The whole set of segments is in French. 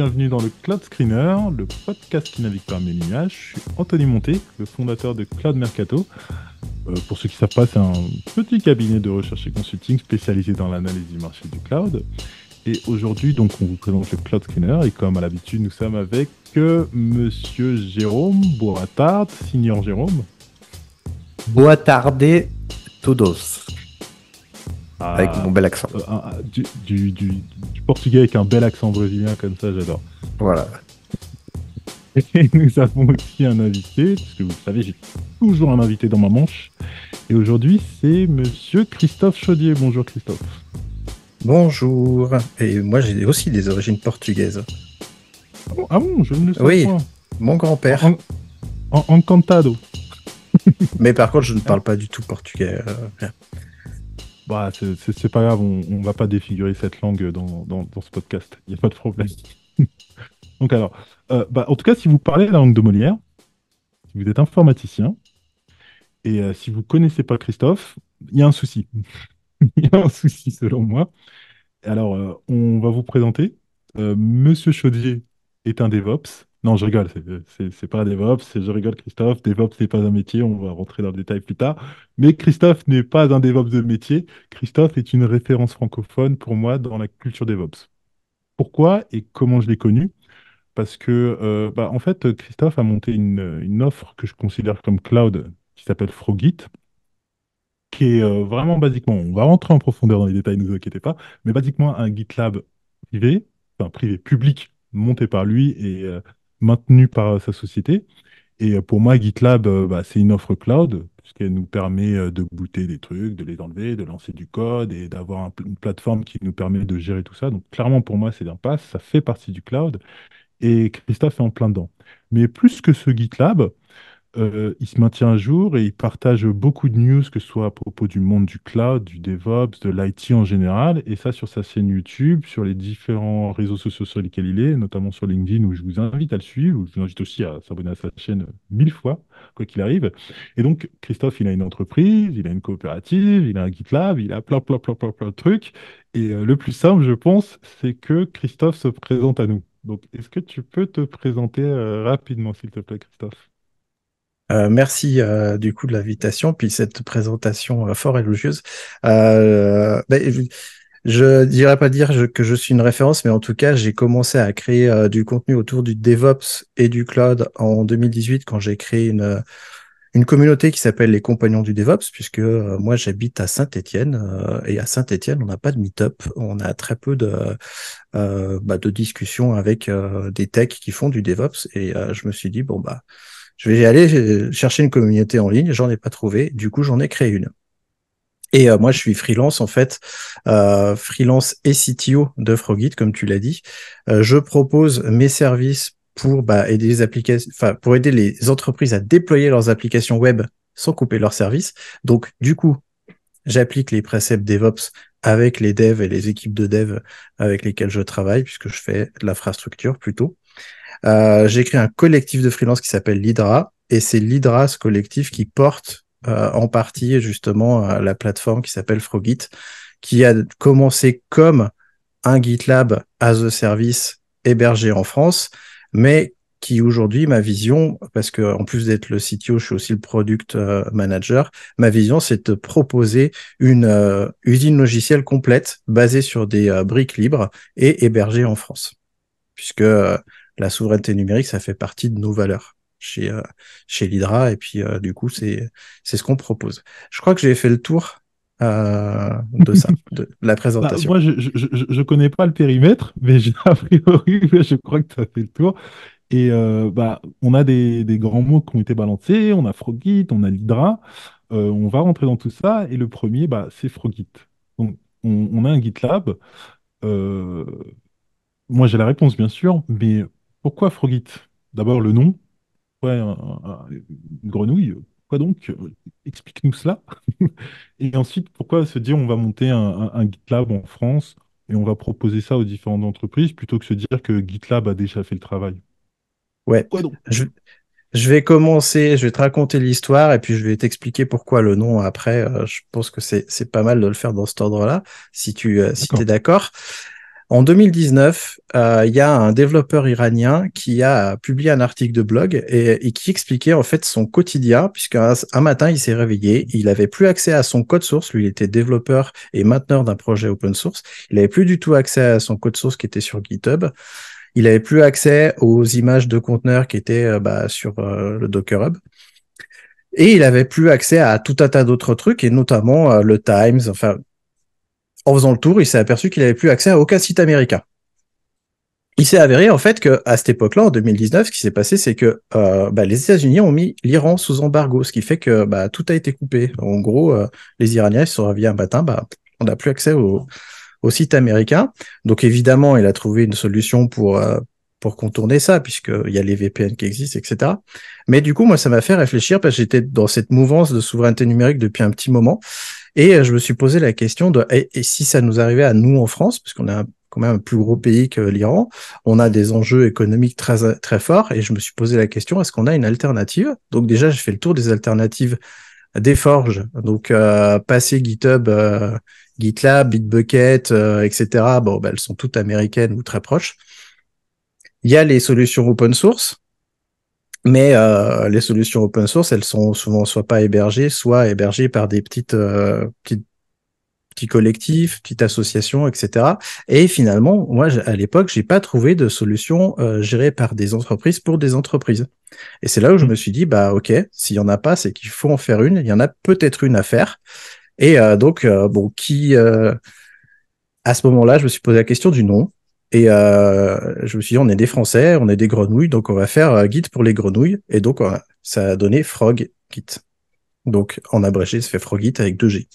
bienvenue dans le Cloud Screener, le podcast qui navigue parmi les nuages. Je suis Anthony Monté, le fondateur de Cloud Mercato. Euh, pour ceux qui ne savent pas, c'est un petit cabinet de recherche et consulting spécialisé dans l'analyse du marché du cloud. Et aujourd'hui, donc, on vous présente le Cloud Screener. Et comme à l'habitude, nous sommes avec euh, Monsieur Jérôme Boitard, signor Jérôme. et todos. Ah. Avec mon bel accent. Euh, du, portugais avec un bel accent brésilien comme ça, j'adore. Voilà. Et nous avons aussi un invité, parce que vous le savez, j'ai toujours un invité dans ma manche. Et aujourd'hui, c'est monsieur Christophe Chaudier. Bonjour Christophe. Bonjour. Et moi, j'ai aussi des origines portugaises. Oh, ah bon, je ne sais pas. mon grand-père. En, Mais par contre, je ne parle pas du tout portugais. Euh, bah, c'est pas grave, on, on, va pas défigurer cette langue dans, ce podcast. Il n'y a pas de problème. Donc alors, euh, bah, en tout cas, si vous parlez la langue de Molière, si vous êtes informaticien, et euh, si vous ne connaissez pas Christophe, il y a un souci. Il y a un souci selon moi. Alors, euh, on va vous présenter. Monsieur Chaudier est un DevOps. Non, je rigole, c'est pas DevOps, je rigole Christophe, DevOps n'est pas un métier, on va rentrer dans le détail plus tard. Mais Christophe n'est pas un DevOps de métier, Christophe est une référence francophone pour moi dans la culture DevOps. Pourquoi et comment je l'ai connu Parce que, euh, bah, en fait, Christophe a monté une, offre que je considère comme cloud qui s'appelle Frogit, qui est euh, vraiment basiquement, on va rentrer en profondeur dans les détails, ne vous inquiétez pas, mais basiquement un GitLab privé, enfin privé, public, monté par lui et. Euh, maintenu par euh, sa société. Et euh, pour moi, GitLab, euh, bah, c'est une offre cloud, puisqu'elle nous permet de booter des trucs, de les enlever, de lancer du code et d'avoir une plateforme qui nous permet de gérer tout ça. Donc clairement, pour moi, c'est l'impasse, ça fait partie du cloud. Et Christophe est en plein dedans. Mais plus que ce GitLab, euh, il se maintient à jour et il partage beaucoup de news, que ce soit à propos du monde du cloud, du DevOps, de l'IT en général, et ça sur sa chaîne YouTube, sur les différents réseaux sociaux sur lesquels il est, notamment sur LinkedIn, où je vous invite à le suivre, où je vous invite aussi à s'abonner à sa chaîne mille fois, quoi qu'il arrive. Et donc, Christophe, il a une entreprise, il a une coopérative, il a un GitLab, il a plein, plein, plein, plein, plein de trucs. Et euh, le plus simple, je pense, c'est que Christophe se présente à nous. Donc, est-ce que tu peux te présenter euh, rapidement, s'il te plaît, Christophe euh, merci euh, du coup de l'invitation, puis cette présentation euh, fort élogieuse. Euh, ben, je dirais pas dire que je suis une référence, mais en tout cas, j'ai commencé à créer du contenu autour du DevOps et du cloud en 2018 quand j'ai créé une une communauté qui s'appelle les Compagnons du DevOps, puisque moi j'habite à Saint-Étienne et à Saint-Étienne on n'a pas de meet-up, on a très peu de euh, bah, de discussions avec des techs qui font du DevOps et je me suis dit bon bah je vais aller euh, chercher une communauté en ligne, j'en ai pas trouvé, du coup j'en ai créé une. Et euh, moi, je suis freelance en fait, euh, freelance et CTO de Frogit, comme tu l'as dit. je propose mes services pour bah, aider les applications, enfin pour aider les entreprises à déployer leurs applications web sans couper leurs services. Donc, du coup, j'applique les préceptes DevOps avec les devs et les équipes de devs avec lesquelles je travaille, puisque je fais de l'infrastructure plutôt. Euh, j'ai créé un collectif de freelance qui s'appelle l'Hydra, et c'est l'Hydra, ce collectif, qui porte euh, en partie justement euh, la plateforme qui s'appelle Frogit, qui a commencé comme un GitLab as a service hébergé en France, mais qui aujourd'hui, ma vision, parce que en plus d'être le CTO, je suis aussi le product manager, ma vision, c'est de proposer une usine logicielle complète basée sur des briques libres et hébergée en France. Puisque la souveraineté numérique, ça fait partie de nos valeurs chez, euh, chez l'Hydra. Et puis, euh, du coup, c'est ce qu'on propose. Je crois que j'ai fait le tour euh, de ça, de la bah, présentation. moi, je, ne connais pas le périmètre, mais a priori, je crois que tu as fait le tour. Et bah, on a des, grands mots qui ont été balancés, on a Frogit, on a l'Hydra, on va rentrer dans tout ça, et le premier, bah, c'est Frogit. Donc, on, a un GitLab. moi, j'ai la réponse, bien sûr, mais pourquoi Frogit D'abord le nom. Ouais, euh, euh, une grenouille. Quoi donc Explique-nous cela. et ensuite, pourquoi se dire on va monter un, GitLab en France et on va proposer ça aux différentes entreprises plutôt que se dire que GitLab a déjà fait le travail Ouais. je, vais commencer, je vais te raconter l'histoire et puis je vais t'expliquer pourquoi le nom après. Euh, je pense que c'est pas mal de le faire dans cet ordre-là, si tu es d'accord. En 2019, euh, il y a un développeur iranien qui a publié un article de blog et, qui expliquait en fait son quotidien, puisqu'un matin, il s'est réveillé, il n'avait plus accès à son code source, lui, il était développeur et mainteneur d'un projet open source, il n'avait plus du tout accès à son code source qui était sur GitHub, il n'avait plus accès aux images de conteneurs qui étaient euh, bah, sur euh, le Docker Hub. Et il n'avait plus accès à tout un tas d'autres trucs, et notamment le Times, enfin en faisant le tour, il s'est aperçu qu'il n'avait plus accès à aucun site américain. Il s'est avéré en fait que à cette époque-là, en 2019, ce qui s'est passé, c'est que euh, bah, les États-Unis ont mis l'Iran sous embargo, ce qui fait que bah, tout a été coupé. En gros, euh, les Iraniens se sont réveillés un matin, bah, on n'a plus accès au, site américain. Donc évidemment, il a trouvé une solution pour euh, pour contourner ça, puisqu'il y a les VPN qui existent, etc. Mais du coup, moi, ça m'a fait réfléchir parce que j'étais dans cette mouvance de souveraineté numérique depuis un petit moment. Et euh, je me suis posé la question de, et, si ça nous arrivait à nous en France, parce qu'on a quand même un plus gros pays que l'Iran, on a des enjeux économiques très, très forts, et je me suis posé la question, est-ce qu'on a une alternative Donc déjà, j'ai fait le tour des alternatives des forges, donc euh, passer GitHub, euh, GitLab, Bitbucket, euh, etc. Bon, ben, elles sont toutes américaines ou très proches. Il y a les solutions open source, mais euh, les solutions open source, elles sont souvent soit pas hébergées, soit hébergées par des petites, euh, petits collectifs, petites associations, etc. Et finalement, moi, à l'époque, j'ai pas trouvé de solution euh, gérée par des entreprises pour des entreprises. Et c'est là où je me suis dit, bah ok, s'il y en a pas, c'est qu'il faut en faire une. Il y en a peut-être une à faire. Et euh, donc, bon, qui à ce moment-là, je me suis posé la question du nom. Et euh, je me suis dit, on est des Français, on est des grenouilles, donc on va faire un euh, guide pour les grenouilles. Et donc, ça a donné Frog Git. Donc, en abrégé, ça fait Frogit avec 2G.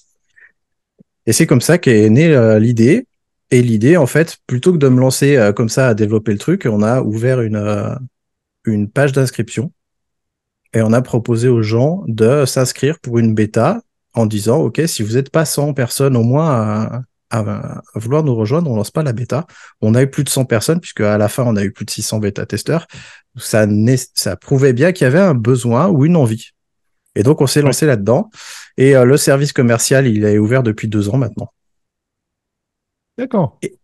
Et c'est comme ça qu'est née euh, l'idée. Et l'idée, en fait, plutôt que de me lancer comme ça à développer le truc, on a ouvert une, une page d'inscription et on a proposé aux gens de s'inscrire pour une bêta en disant, OK, si vous n'êtes pas 100 personnes au moins à, vouloir nous rejoindre, on lance pas la bêta. On a eu plus de 100 personnes, puisque à la fin, on a eu plus de 600 bêta-testeurs. Ça, ça prouvait bien qu'il y avait un besoin ou une envie. Et donc, on s'est lancé là-dedans. Et euh, le service commercial, il est ouvert depuis deux ans maintenant. D'accord. Et,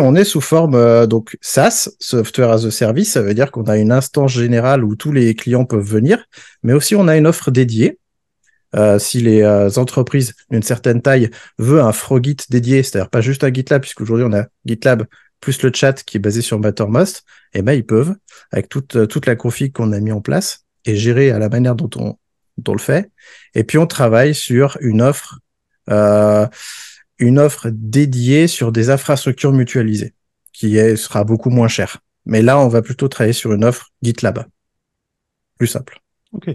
on est sous forme euh, donc SaaS, Software as a Service. Ça veut dire qu'on a une instance générale où tous les clients peuvent venir, mais aussi on a une offre dédiée euh, si les euh, entreprises d'une certaine taille veulent un Frogit dédié, c'est-à-dire pas juste un GitLab, puisqu'aujourd'hui on a GitLab plus le chat qui est basé sur Mattermost, eh ben ils peuvent, avec toute, euh, toute la config qu'on a mis en place et gérer à la manière dont on, le fait. Et puis on travaille sur une offre, une offre dédiée sur des infrastructures mutualisées, qui sera beaucoup moins chère. Mais là, on va plutôt travailler sur une offre GitLab. Plus simple. OK.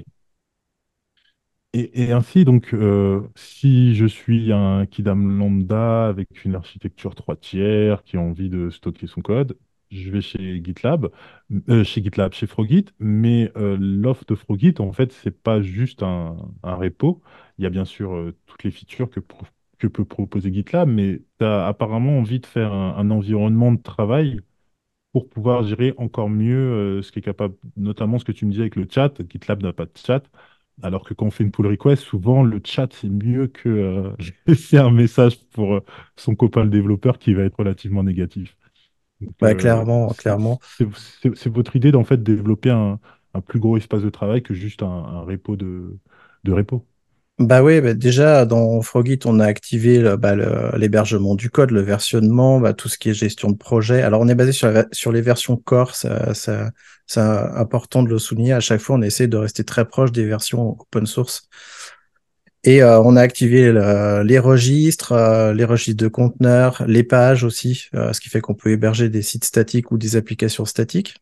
Et, ainsi, donc, euh, si je suis un Kidam lambda avec une architecture trois tiers qui a envie de stocker son code, je vais chez GitLab, euh, chez GitLab, chez Frogit, mais euh, l'offre de Frogit, en fait, n'est pas juste un, repo. Il y a bien sûr toutes les features que, peut proposer GitLab, mais tu as apparemment envie de faire un, environnement de travail pour pouvoir gérer encore mieux ce qui est capable, notamment ce que tu me disais avec le chat. GitLab n'a pas de chat, alors que quand on fait une pull request, souvent le chat c'est mieux que c'est euh, un message pour euh, son copain le développeur qui va être relativement négatif. Bah, euh, clairement, clairement. C'est votre idée d'en fait développer un, plus gros espace de travail que juste un, un repo de, de bah oui, bah déjà dans Frogit, on a activé bah l'hébergement du code, le versionnement, bah tout ce qui est gestion de projet. Alors on est basé sur, les versions core, c'est important de le souligner. À chaque fois, on essaie de rester très proche des versions open source. Et euh, on a activé les registres, euh, les registres de conteneurs, les pages aussi, euh, ce qui fait qu'on peut héberger des sites statiques ou des applications statiques.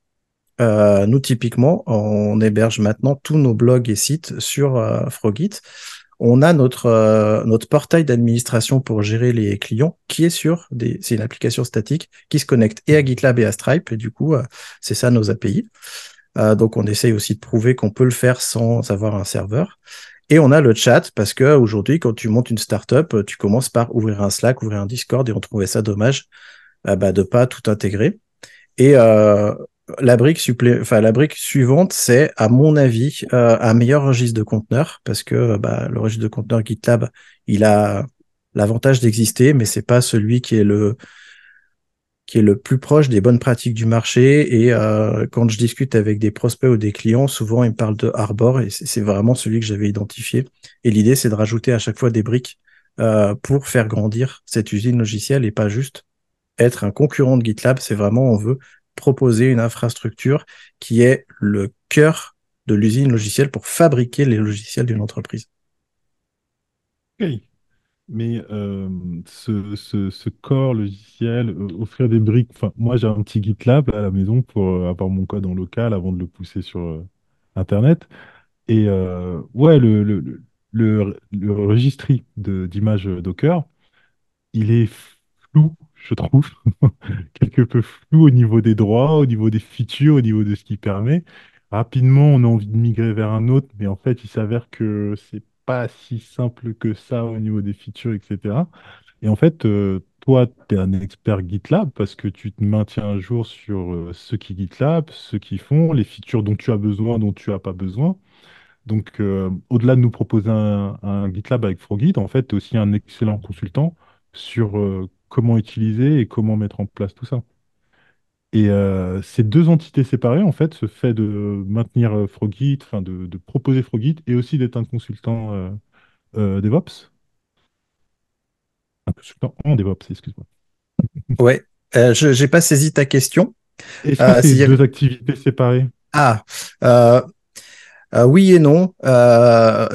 nous, typiquement, on héberge maintenant tous nos blogs et sites sur Frogit on a notre euh, notre portail d'administration pour gérer les clients qui est sur des c'est une application statique qui se connecte et à GitLab et à Stripe et du coup euh, c'est ça nos API. Euh, donc on essaye aussi de prouver qu'on peut le faire sans avoir un serveur. Et on a le chat parce que aujourd'hui quand tu montes une startup, tu commences par ouvrir un Slack, ouvrir un Discord et on trouvait ça dommage de bah, de pas tout intégrer. Et la brique, enfin, la brique suivante, c'est, à mon avis, euh, un meilleur registre de conteneurs, parce que euh, bah, le registre de conteneurs GitLab, il a l'avantage d'exister, mais c'est pas celui qui est le qui est le plus proche des bonnes pratiques du marché. Et euh, quand je discute avec des prospects ou des clients, souvent ils me parlent de Harbor et c'est vraiment celui que j'avais identifié. Et l'idée, c'est de rajouter à chaque fois des briques pour faire grandir cette usine logicielle et pas juste être un concurrent de GitLab. C'est vraiment, on veut proposer une infrastructure qui est le cœur de l'usine logicielle pour fabriquer les logiciels d'une entreprise. Mais euh, ce, ce, corps logiciel, euh, offrir des briques, enfin, moi j'ai un petit GitLab à la maison pour euh, avoir mon code en local avant de le pousser sur Internet. Et ouais, le, le, le, le registri d'images Docker, il est flou je trouve, quelque peu flou au niveau des droits, au niveau des features, au niveau de ce qui permet. Rapidement, on a envie de migrer vers un autre, mais en fait, il s'avère que c'est pas si simple que ça au niveau des features, etc. Et en fait, euh, toi, tu es un expert GitLab parce que tu te maintiens un jour sur euh, ce ceux qui GitLab, ceux qui font, les features dont tu as besoin, dont tu n'as pas besoin. Donc, euh, au-delà de nous proposer un, un GitLab avec Frogit, en fait, tu es aussi un excellent consultant sur comment utiliser et comment mettre en place tout ça. Et euh, ces deux entités séparées, en fait, ce fait de maintenir euh, Frogit, enfin de, proposer Frogit et aussi d'être un consultant euh, DevOps. Un consultant en DevOps, excuse-moi. Ouais, je n'ai pas saisi ta question. c'est deux activités séparées Ah, oui et non.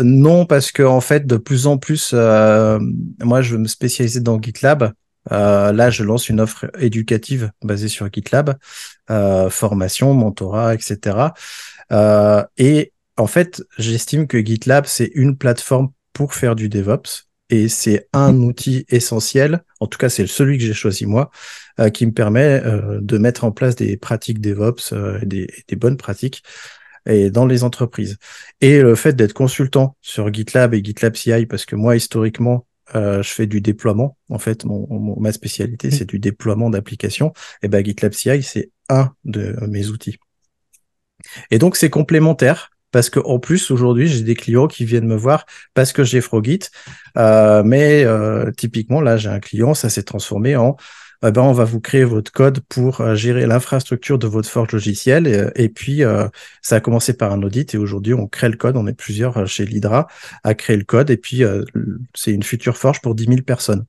non parce que en fait, de plus en plus, moi, je veux me spécialiser dans GitLab euh, là, je lance une offre éducative basée sur GitLab, euh, formation, mentorat, etc. Euh, et en fait, j'estime que GitLab, c'est une plateforme pour faire du DevOps. Et c'est un mmh. outil essentiel, en tout cas c'est celui que j'ai choisi moi, qui me permet de mettre en place des pratiques DevOps, des, des bonnes pratiques et dans les entreprises. Et le fait d'être consultant sur GitLab et GitLab CI, parce que moi, historiquement, euh, je fais du déploiement. En fait, mon, ma spécialité, mm. c'est du déploiement d'applications. Et ben, GitLab CI, c'est un de euh, mes outils. Et donc, c'est complémentaire parce que en plus aujourd'hui j'ai des clients qui viennent me voir parce que j'ai Frogit, euh, mais euh, typiquement là j'ai un client ça s'est transformé en eh ben, on va vous créer votre code pour euh, gérer l'infrastructure de votre forge logicielle. Et, euh, puis, euh, ça a commencé par un audit et aujourd'hui, on crée le code. On est plusieurs chez l'Hydra à créer le code. Et puis, c'est une future forge pour 10 000 personnes.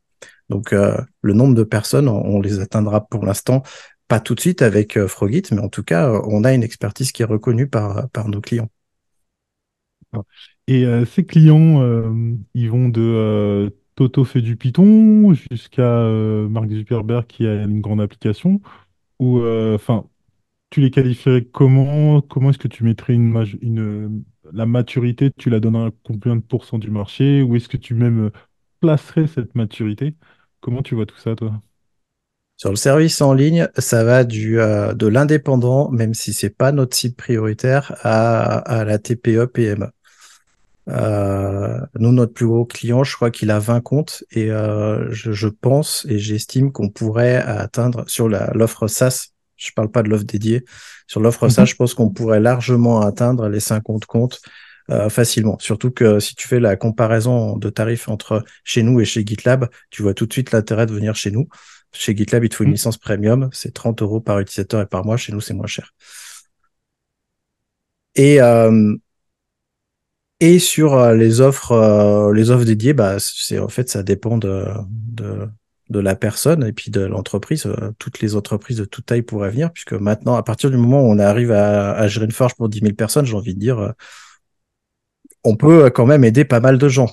Donc, le nombre de personnes, on, les atteindra pour l'instant pas tout de suite avec Frogit, mais en tout cas, on a une expertise qui est reconnue par, par nos clients. Et ces clients, ils vont de Toto fait du Python jusqu'à Marc euh, Mark Zuckerberg qui a une grande application ou euh, enfin tu les qualifierais comment comment est-ce que tu mettrais une, la maturité tu la donnerais à combien de pourcents du marché ou est-ce que tu même euh, placerais cette maturité comment tu vois tout ça toi sur le service en ligne, ça va du de l'indépendant, même si c'est pas notre site prioritaire, à, à la TPE PME. Euh, nous, notre plus haut client, je crois qu'il a 20 comptes et euh, je, pense et j'estime qu'on pourrait atteindre sur l'offre SaaS, je parle pas de l'offre dédiée, sur l'offre mhm. SaaS, je pense qu'on pourrait largement atteindre les 50 comptes euh, facilement. Surtout que si tu fais la comparaison de tarifs entre chez nous et chez GitLab, tu vois tout de suite l'intérêt de venir chez nous. Chez GitLab, il te faut une mhm. licence premium, c'est 30 euros par utilisateur et par mois. Chez nous, c'est moins cher. Et euh, et sur euh, les offres, euh, les offres dédiées, bah, c'est en fait ça dépend de, de, la personne et puis de l'entreprise. Euh, toutes les entreprises de toute taille pourraient venir, puisque maintenant, à partir du moment où on arrive à, gérer une forge pour 10 000 personnes, j'ai envie de dire, on peut quand même aider pas mal de gens.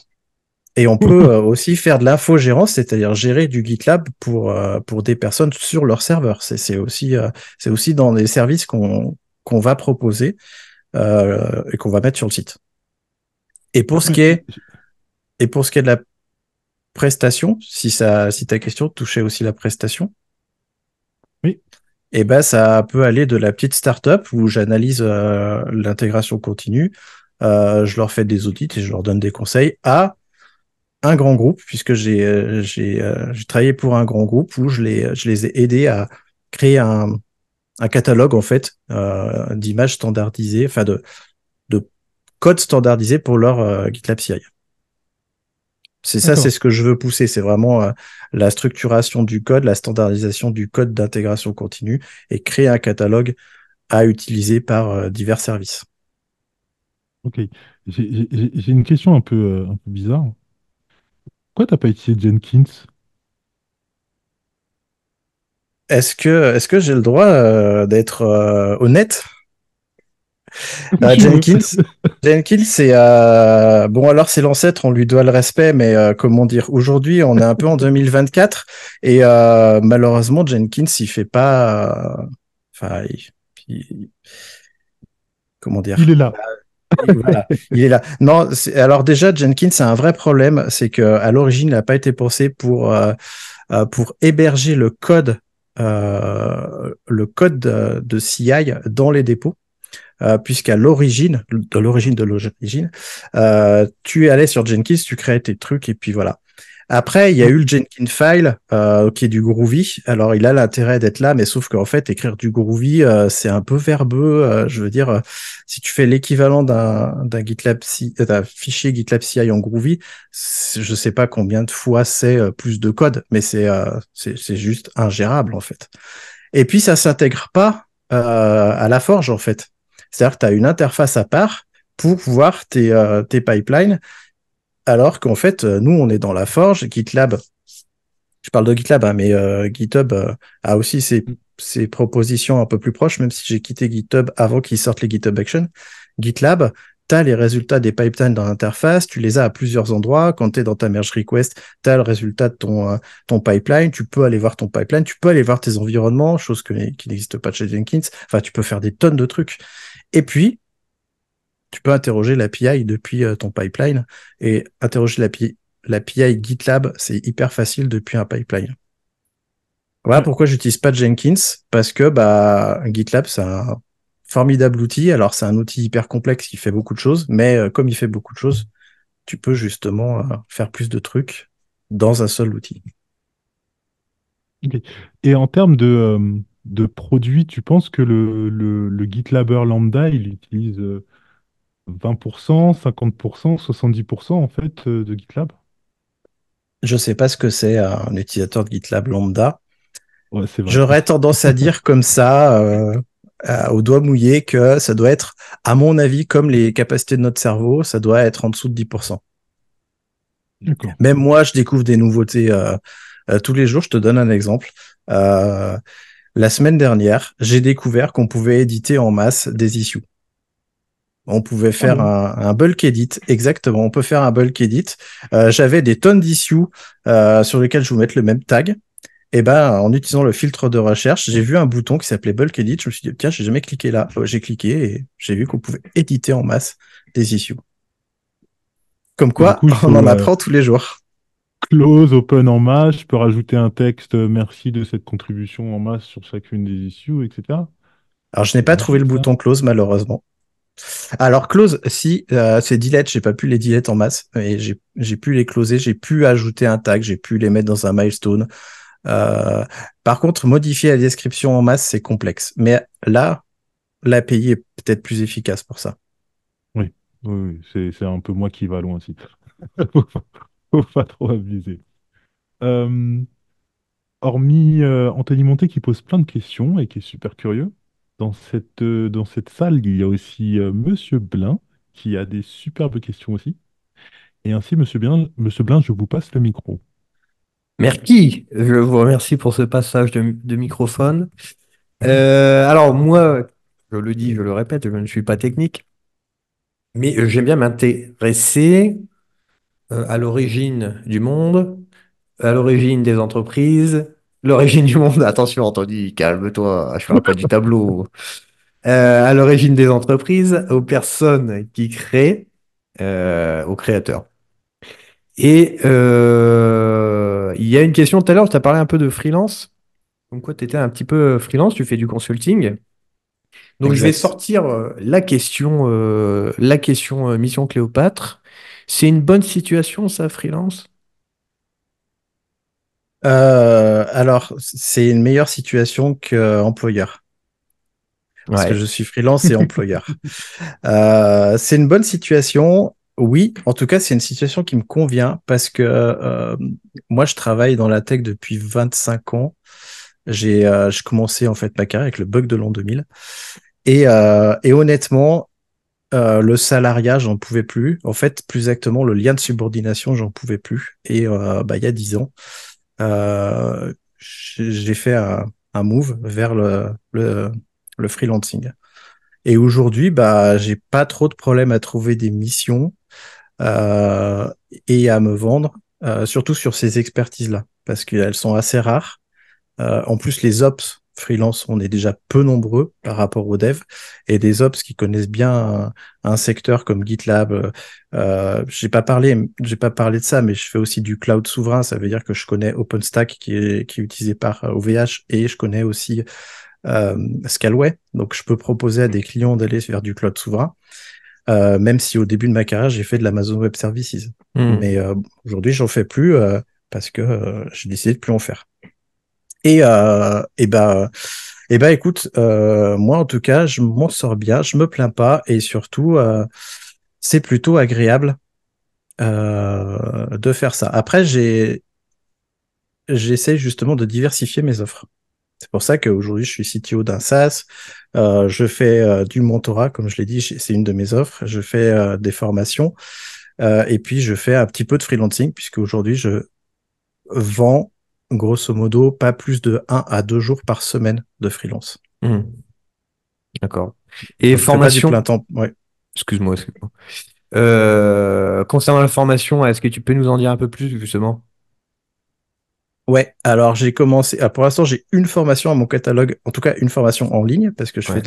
Et on peut aussi faire de l'infogérance, c'est-à-dire gérer du GitLab pour, pour des personnes sur leur serveur. C'est aussi, c'est aussi dans les services qu'on qu'on va proposer et qu'on va mettre sur le site. Et pour ce qui est, et pour ce qui est de la prestation, si ça, si ta question touchait aussi la prestation. Oui. Et eh ben, ça peut aller de la petite start-up où j'analyse euh, l'intégration continue, euh, je leur fais des audits et je leur donne des conseils à un grand groupe, puisque j'ai euh, j'ai j'ai travaillé pour un grand groupe où je les, je les ai aidés à créer un, catalogue en fait d'images standardisées, enfin de code standardisé pour leur euh, GitLab CI. C'est ça, c'est ce que je veux pousser. C'est vraiment euh, la structuration du code, la standardisation du code d'intégration continue et créer un catalogue à utiliser par euh, divers services. Ok. J'ai une question un peu, un peu bizarre. Pourquoi n'as pas utilisé Jenkins Est-ce que, est que j'ai le droit d'être honnête Bah, Jenkins, Jenkins, c'est euh, bon alors c'est l'ancêtre, on lui doit le respect, mais euh, comment dire Aujourd'hui, on est un peu en 2024 et euh, malheureusement Jenkins, il fait pas, enfin, comment dire Il est là. il est là. Non, alors déjà Jenkins, c'est un vrai problème, c'est que à l'origine, il n'a pas été pensé pour pour héberger le code le code de CI dans les dépôts. Euh, puisqu'à l'origine, de l'origine de l'origine, euh, tu allais sur Jenkins, tu créais tes trucs et puis voilà. Après, il y a eu le Jenkins file euh, qui est du Groovy. Alors, il a l'intérêt d'être là, mais sauf qu'en fait, écrire du Groovy, euh, c'est un peu verbeux. je veux dire, si tu fais l'équivalent d'un GitLab fichier GitLab CI en Groovy, je sais pas combien de fois c'est plus de code, mais c'est c'est juste ingérable en fait. Et puis, ça s'intègre pas à la forge en fait. C'est-à-dire que tu as une interface à part pour voir tes, euh, pipelines, alors qu'en fait, euh, nous, on est dans la forge, GitLab, je parle de GitLab, hein, mais euh, GitHub a aussi ses, propositions un peu plus proches, même si j'ai quitté GitHub avant qu'ils sortent les GitHub Action. GitLab, tu as les résultats des pipelines dans l'interface, tu les as à plusieurs endroits. Quand tu es dans ta merge request, tu as le résultat de ton, ton pipeline, tu peux aller voir ton pipeline, tu peux aller voir tes environnements, chose qui n'existe pas chez Jenkins. Enfin, tu peux faire des tonnes de trucs. Et puis, tu peux interroger l'API depuis euh, ton pipeline. Et interroger l'API, GitLab, c'est hyper facile depuis un pipeline. Voilà pourquoi j'utilise pas Jenkins, parce que bah, GitLab, c'est un formidable outil. Alors, c'est un outil hyper complexe qui fait beaucoup de choses, mais euh, comme il fait beaucoup de choses, tu peux justement euh, faire plus de trucs dans un seul outil. Et en termes de, de produits, tu penses que le, le, lambda, il utilise 20%, 50%, 70% en fait euh, de GitLab Je ne sais pas ce que c'est euh, un utilisateur de GitLab lambda. J'aurais tendance à dire comme ça, euh, au doigt mouillé, que ça doit être, à mon avis, comme les capacités de notre cerveau, ça doit être en dessous de 10%. Même moi, je découvre des nouveautés tous les jours. Je te donne un exemple. La semaine dernière, j'ai découvert qu'on pouvait éditer en masse des issues. On pouvait faire mmh. un, bulk edit, exactement. On peut faire un bulk edit. Euh, j'avais des tonnes d'issues euh, sur lesquelles je vous mettre le même tag. Et eh ben, en utilisant le filtre de recherche, j'ai vu un bouton qui s'appelait bulk edit. Je me suis dit tiens, j'ai jamais cliqué là. Euh, j'ai cliqué et j'ai vu qu'on pouvait éditer en masse des issues. Comme quoi, on en apprend tous les jours close, open en masse, je peux rajouter un texte euh, merci de cette contribution en masse sur chacune des issues, etc. Alors je n'ai pas trouvé le bouton close malheureusement. Alors close, si ces euh, c'est delete, j'ai pas pu les delete en masse, mais j'ai pu les closer, j'ai pu ajouter un tag, j'ai pu les mettre dans un milestone. Euh, par contre, modifier la description en masse, c'est complexe. Mais là, l'API est peut-être plus efficace pour ça. Oui, oui, c'est un peu moi qui va loin aussi. pas trop abuser. Euh, hormis euh, Anthony Monté qui pose plein de questions et qui est super curieux, dans cette, euh, dans cette salle, il y a aussi Monsieur Blin qui a des superbes questions aussi. Et ainsi, Monsieur Blin, je vous passe le micro. Merci, je vous remercie pour ce passage de, microphone. alors moi, je le dis, je le répète, je ne suis pas technique, mais j'aime bien m'intéresser euh, à l'origine du monde, à l'origine des entreprises, l'origine du monde, attention Anthony, calme-toi, je fais pas du tableau, euh, à l'origine des entreprises, aux personnes qui créent, euh, aux créateurs. Et il y a une question tout à l'heure, tu as parlé un peu de freelance, comme quoi tu étais un petit peu freelance, tu fais du consulting. Donc je vais sortir la question, la question mission Cléopâtre c'est une bonne situation, ça, freelance euh, Alors, c'est une meilleure situation qu'employeur. Parce que je suis freelance et employeur. Euh, c'est une bonne situation, oui. En tout cas, c'est une situation qui me convient parce que euh, moi, je travaille dans la tech depuis 25 ans. J'ai je commencé en fait ma carrière avec le bug de l'an 2000. et honnêtement, euh, le salariat, j'en pouvais plus. En fait, plus exactement, le lien de subordination, j'en pouvais plus. Et euh, bah, il y a dix ans, euh, j'ai fait un, move vers le, le, le freelancing. Et aujourd'hui, bah, j'ai pas trop de problèmes à trouver des missions et à me vendre, surtout sur ces expertises-là, parce qu'elles sont assez rares. en plus, les ops freelance, on est déjà peu nombreux par rapport aux devs et des ops qui connaissent bien un, secteur comme GitLab. Euh, euh, j'ai pas parlé, j'ai pas parlé de ça, mais je fais aussi du cloud souverain. Ça veut dire que je connais OpenStack qui est, qui est utilisé par OVH euh, et je connais aussi euh, Scalway. Donc, je peux proposer à des mm. clients d'aller vers du cloud souverain. même si au début de ma carrière, j'ai fait de l'Amazon Web Services. Mm. Mais aujourd'hui, j'en fais plus parce que j'ai décidé de plus en faire. Et, euh, et ben, écoute, euh, moi en tout cas, je m'en sors bien, je me plains pas, et surtout, euh, c'est plutôt agréable euh, de faire ça. Après, j'ai, j'essaie justement de diversifier mes offres. C'est pour ça qu'aujourd'hui, je suis CTO d'un SaaS. je fais du mentorat, comme je l'ai dit, c'est une de mes offres. Je fais des formations. et puis, je fais un petit peu de freelancing, puisque aujourd'hui, je vends grosso modo, pas plus de 1 à 2 jours par semaine de freelance. Hmm. D'accord. Et formation. Excuse-moi. Euh, concernant la formation, est-ce que tu peux nous en dire un peu plus justement Ouais, alors j'ai commencé. Ah, pour l'instant, j'ai une formation à mon catalogue, en tout cas une formation en ligne, parce que je fais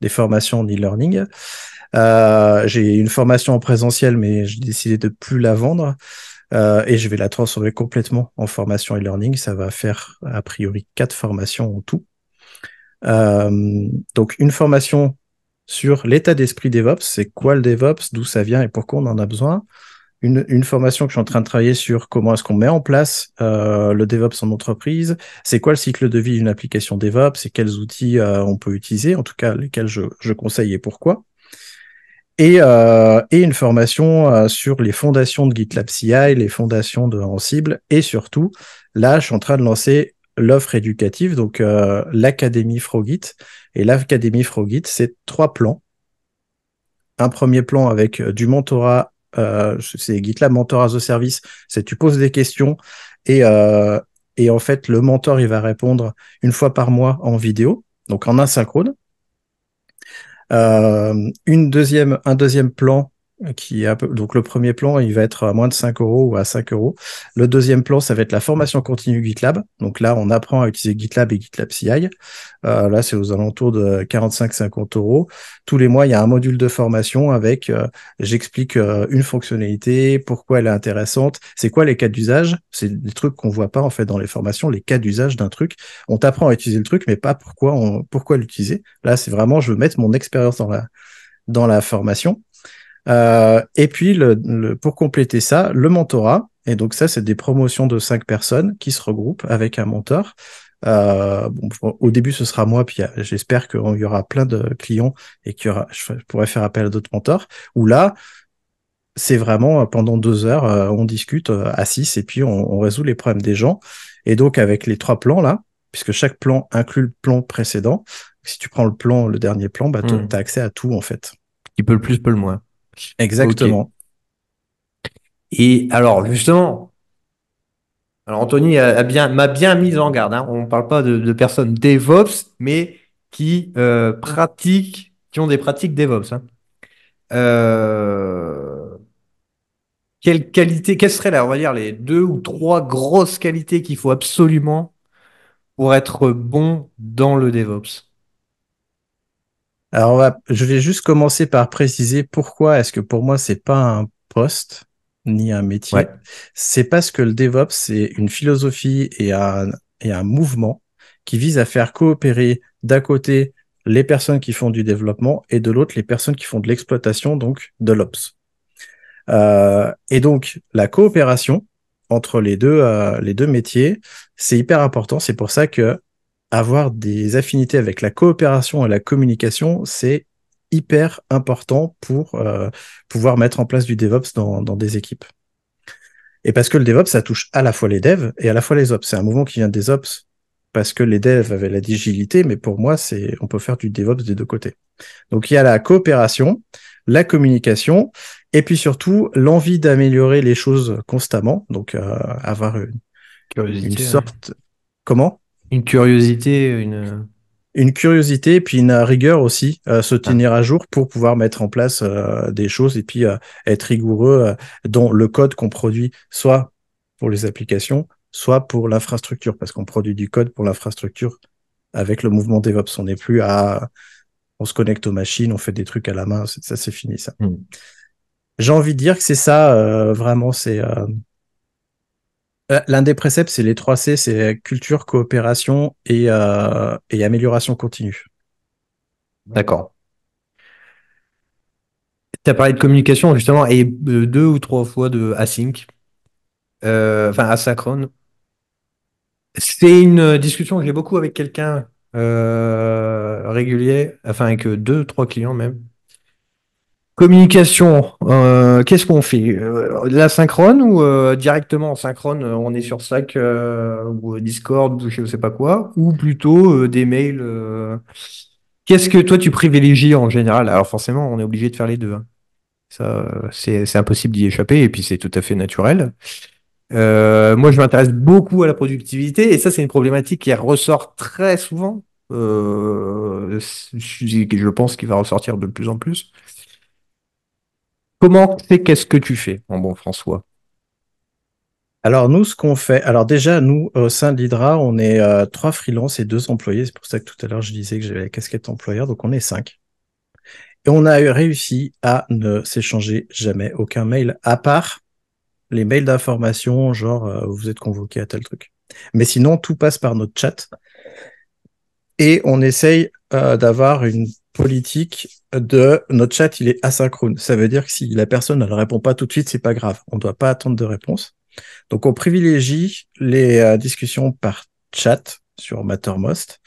des formations en e-learning. Euh, j'ai une formation en présentiel, mais j'ai décidé de plus la vendre. Euh, et je vais la transformer complètement en formation e-learning. Ça va faire a priori quatre formations en tout. Euh, donc une formation sur l'état d'esprit DevOps, c'est quoi le DevOps, d'où ça vient et pourquoi on en a besoin. Une, formation que je suis en train de travailler sur comment est-ce qu'on met en place euh, le DevOps en entreprise, c'est quoi le cycle de vie d'une application DevOps et quels outils on peut utiliser, en tout cas lesquels je conseille et pourquoi. Euh, et, une formation euh, sur les fondations de GitLab CI, les fondations de Ansible, et surtout, là, je suis en train de lancer l'offre éducative, donc euh, l'Académie Frogit. Et l'Académie Frogit, c'est trois plans. Un premier plan avec du mentorat, c'est GitLab Mentor as a Service, c'est tu poses des questions et, et en fait, le mentor, il va répondre une fois par mois en vidéo, donc en asynchrone. Euh, une deuxième, un deuxième plan qui donc le premier plan, il va être à moins de 5 euros ou à 5 euros. Le deuxième plan, ça va être la formation continue GitLab. Donc là, on apprend à utiliser GitLab et GitLab CI. Euh, là, c'est aux alentours de 45-50 euros. Tous les mois, il y a un module de formation avec, euh, j'explique euh, une fonctionnalité, pourquoi elle est intéressante, c'est quoi les cas d'usage. C'est des trucs qu'on voit pas en fait dans les formations, les cas d'usage d'un truc. On t'apprend à utiliser le truc, mais pas pourquoi pourquoi l'utiliser. Là, c'est vraiment, je veux mettre mon expérience dans la dans la formation. Euh, et puis, le, pour compléter ça, le mentorat. Et donc ça, c'est des promotions de cinq personnes qui se regroupent avec un mentor. Euh, bon, au début, ce sera moi, puis j'espère qu'il y aura plein de clients et que aura, je pourrai faire appel à d'autres mentors. Ou là, c'est vraiment euh, pendant deux heures, euh, on discute à euh, six et puis on, résout les problèmes des gens. Et donc avec les trois plans là, puisque chaque plan inclut le plan précédent, si tu prends le plan, le dernier plan, bah, tu as hmm. accès à tout en fait. Qui peut le plus, peut le moins. Exactement. Et alors, justement, alors Anthony a, bien, m'a bien mis en garde. Hein. On ne parle pas de, personnes DevOps, mais qui euh, pratiquent, qui ont des pratiques DevOps. Hein. Euh, quelle qualité, quelles seraient là, on va dire, les deux ou trois grosses qualités qu'il faut absolument pour être bon dans le DevOps alors, je vais juste commencer par préciser pourquoi est-ce que pour moi, c'est pas un poste ni un métier. C'est parce que le DevOps, c'est une philosophie et un, et un mouvement qui vise à faire coopérer d'un côté les personnes qui font du développement et de l'autre les personnes qui font de l'exploitation, donc de l'Ops. Euh, et donc, la coopération entre les deux, euh, les deux métiers, c'est hyper important. C'est pour ça que avoir des affinités avec la coopération et la communication, c'est hyper important pour euh, pouvoir mettre en place du DevOps dans, dans, des équipes. Et parce que le DevOps, ça touche à la fois les devs et à la fois les ops. C'est un mouvement qui vient des ops parce que les devs avaient la digilité, mais pour moi, c'est on peut faire du DevOps des deux côtés. Donc il y a la coopération, la communication, et puis surtout l'envie d'améliorer les choses constamment. Donc euh, avoir une, sorte comment une curiosité, une une curiosité et puis une rigueur aussi, euh, se ah. tenir à jour pour pouvoir mettre en place euh, des choses et puis euh, être rigoureux dans le code qu'on produit, soit pour les applications, soit pour l'infrastructure, parce qu'on produit du code pour l'infrastructure avec le mouvement DevOps. On n'est plus à, on se connecte aux machines, on fait des trucs à la main, ça c'est fini ça. Hmm. J'ai envie de dire que c'est ça vraiment, c'est euh, l'un des préceptes, c'est les 3 C, c'est culture, coopération et, euh, amélioration continue. D'accord. Tu as parlé de communication justement et deux ou trois fois de async, euh, enfin asynchrone. C'est une discussion que j'ai beaucoup avec quelqu'un euh, régulier, enfin avec deux, trois clients même, Communication, euh, qu'est-ce qu'on fait euh, La synchrone ou euh, directement en synchrone, euh, on est sur Slack euh, ou Discord ou je ne sais pas quoi, ou plutôt des mails Qu'est-ce que toi tu privilégies en général Alors forcément, on est obligé de faire les deux. Hein. Ça, c'est impossible d'y échapper et puis c'est tout à fait naturel. moi, je m'intéresse beaucoup à la productivité et ça, c'est une problématique qui ressort très souvent. je pense qu'il va ressortir de plus en plus. Comment c'est qu'est-ce que tu fais, mon bon François alors nous, ce qu'on fait, alors déjà nous au sein de l'Hydra, on est euh, trois freelances et deux employés. C'est pour ça que tout à l'heure je disais que j'avais la casquette employeur, donc on est cinq. Et on a réussi à ne s'échanger jamais aucun mail, à part les mails d'information, genre euh, vous êtes convoqué à tel truc. Mais sinon, tout passe par notre chat. Et on essaye euh, d'avoir une politique de notre chat, il est asynchrone. Ça veut dire que si la personne ne répond pas tout de suite, c'est pas grave. On ne doit pas attendre de réponse. Donc, on privilégie les euh, discussions par chat sur Mattermost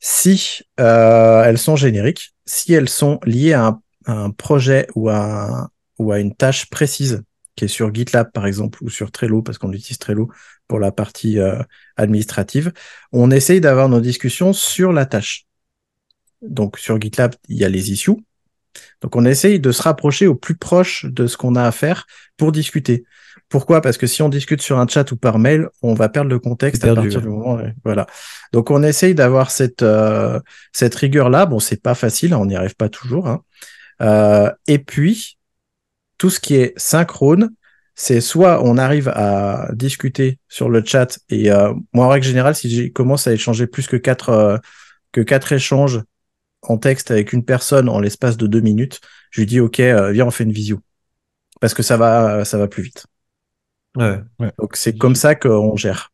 si euh, elles sont génériques, si elles sont liées à un, projet ou à, une tâche précise qui est sur GitLab par exemple ou sur Trello parce qu'on utilise Trello pour la partie euh, administrative, on essaye d'avoir nos discussions sur la tâche. Donc sur GitLab, il y a les issues. Donc on essaye de se rapprocher au plus proche de ce qu'on a à faire pour discuter. Pourquoi Parce que si on discute sur un chat ou par mail, on va perdre le contexte à partir du moment. Voilà. Donc on essaye d'avoir cette euh, cette rigueur là. Bon, c'est pas facile, hein, on n'y arrive pas toujours. Hein. Euh, et puis tout ce qui est synchrone, c'est soit on arrive à discuter sur le chat et euh, moi en règle générale, si je commence à échanger plus que quatre que quatre échanges en texte avec une personne en l'espace de deux minutes, je lui dis ok, euh, viens on fait une visio parce que ça va ça va plus vite. Donc c'est comme ça qu'on gère.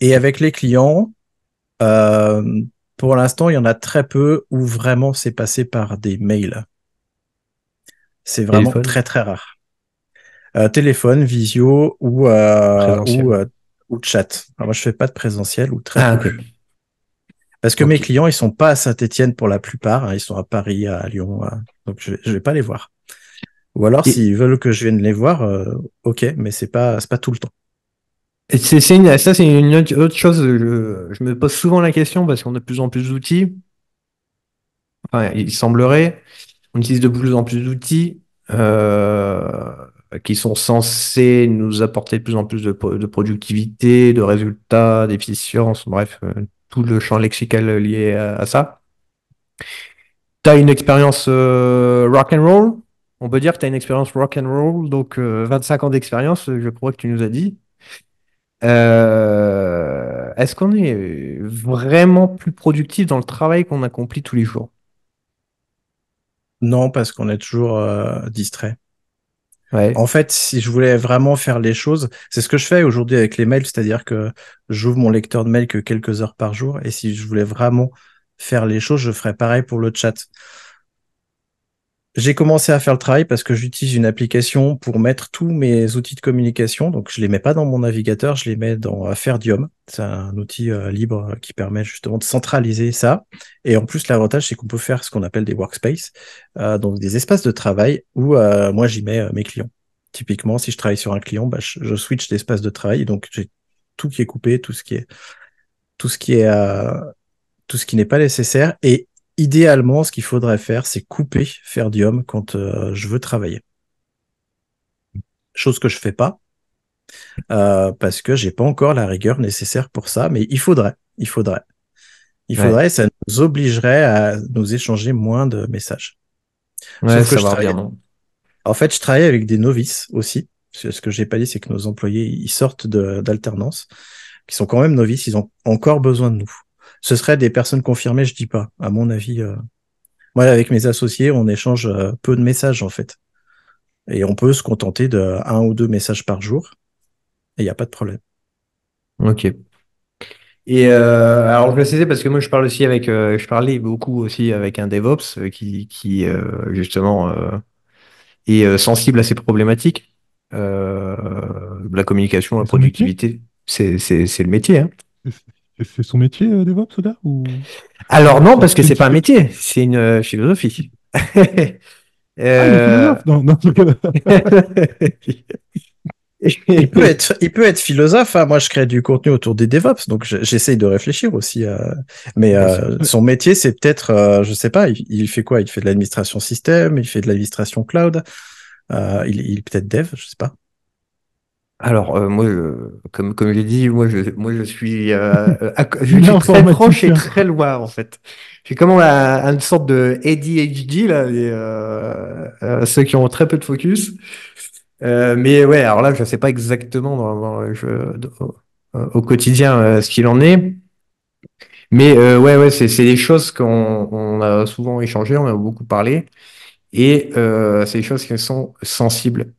Et avec les clients, euh, pour l'instant, il y en a très peu où vraiment c'est passé par des mails. C'est vraiment très très rare. Euh, téléphone, visio ou, ou, chat. moi, je fais pas de présentiel ou très ah, peu. Parce que mes clients, ils sont pas à saint etienne pour la plupart, hein. ils sont à Paris, à Lyon, donc je, ne vais pas les voir. Ou alors, s'ils veulent que je vienne les voir, euh, ok, mais c'est pas c'est pas tout le temps. Et c'est, ça, c'est une autre chose. Je, me pose souvent la question parce qu'on a de plus en plus d'outils. Enfin, il semblerait, on utilise de plus en plus d'outils euh, qui sont censés nous apporter de plus en plus de, de productivité, de résultats, d'efficience, bref, euh, tout le champ lexical lié à, ça. Tu as une expérience euh, rock and roll. On peut dire que tu as une expérience rock and roll, donc 25 euh, ans d'expérience, je crois que tu nous as dit. Euh, est-ce qu'on est vraiment plus productif dans le travail qu'on accomplit tous les jours Non, parce qu'on est toujours distrait. En fait, si je voulais vraiment faire les choses, c'est ce que je fais aujourd'hui avec les mails, c'est-à-dire que j'ouvre mon lecteur de mails que quelques heures par jour, et si je voulais vraiment faire les choses, je ferais pareil pour le chat. J'ai commencé à faire le travail parce que j'utilise une application pour mettre tous mes outils de communication. Donc, je les mets pas dans mon navigateur, je les mets dans Ferdium. C'est un outil euh, libre euh, qui permet justement de centraliser ça. Et en plus, l'avantage, c'est qu'on peut faire ce qu'on appelle des workspaces, euh, donc des espaces de travail où moi, j'y mets mes clients. Typiquement, si je travaille sur un client, bah, je, switch d'espace de travail. Donc, j'ai tout qui est coupé, tout ce qui est, tout ce qui est, tout ce qui n'est pas nécessaire. Et idéalement, ce qu'il faudrait faire, c'est couper Ferdium quand euh, je veux travailler. Chose que je fais pas, euh, parce que j'ai pas encore la rigueur nécessaire pour ça, mais il faudrait, il faudrait. Il faudrait, ça nous obligerait à nous échanger moins de messages. Hein. En fait, je travaille avec des novices aussi. Ce que j'ai pas dit, c'est que nos employés, ils sortent d'alternance, qui sont quand même novices, ils ont encore besoin de nous. Ce serait des personnes confirmées, je dis pas. À mon avis, euh, moi avec mes associés, on échange euh, peu de messages en fait, et on peut se contenter de un ou deux messages par jour, et il n'y a pas de problème. Ok. Et euh, alors je le sais parce que moi je parle aussi avec, je parlais beaucoup aussi avec un DevOps qui, justement est sensible à ces problématiques, la communication, la productivité, c'est le métier. Hein. C'est son métier, euh, DevOps, là ou... Alors non, parce que c'est pas un métier, c'est une euh, philosophie. Ah, euh, il, peut être, il peut être philosophe. Hein. Moi, je crée du contenu autour des DevOps, donc j'essaye de réfléchir aussi. Mais son métier, c'est peut-être, je je sais pas, il, fait quoi Il fait de l'administration système, il fait de l'administration cloud. il, il peut-être dev, je sais pas. Alors, euh, moi, je, comme, comme j'ai dit, moi, je, moi, je suis, euh, euh je suis très proche et très loin, en fait. Je suis comme une sorte de ADHD, là, euh, ceux qui ont très peu de focus. mais ouais, alors là, je ne sais pas exactement dans, au quotidien ce qu'il en est. Mais ouais, ouais, c'est des choses qu'on a souvent échangé, on a beaucoup parlé. Et c'est des choses qui sont sensibles.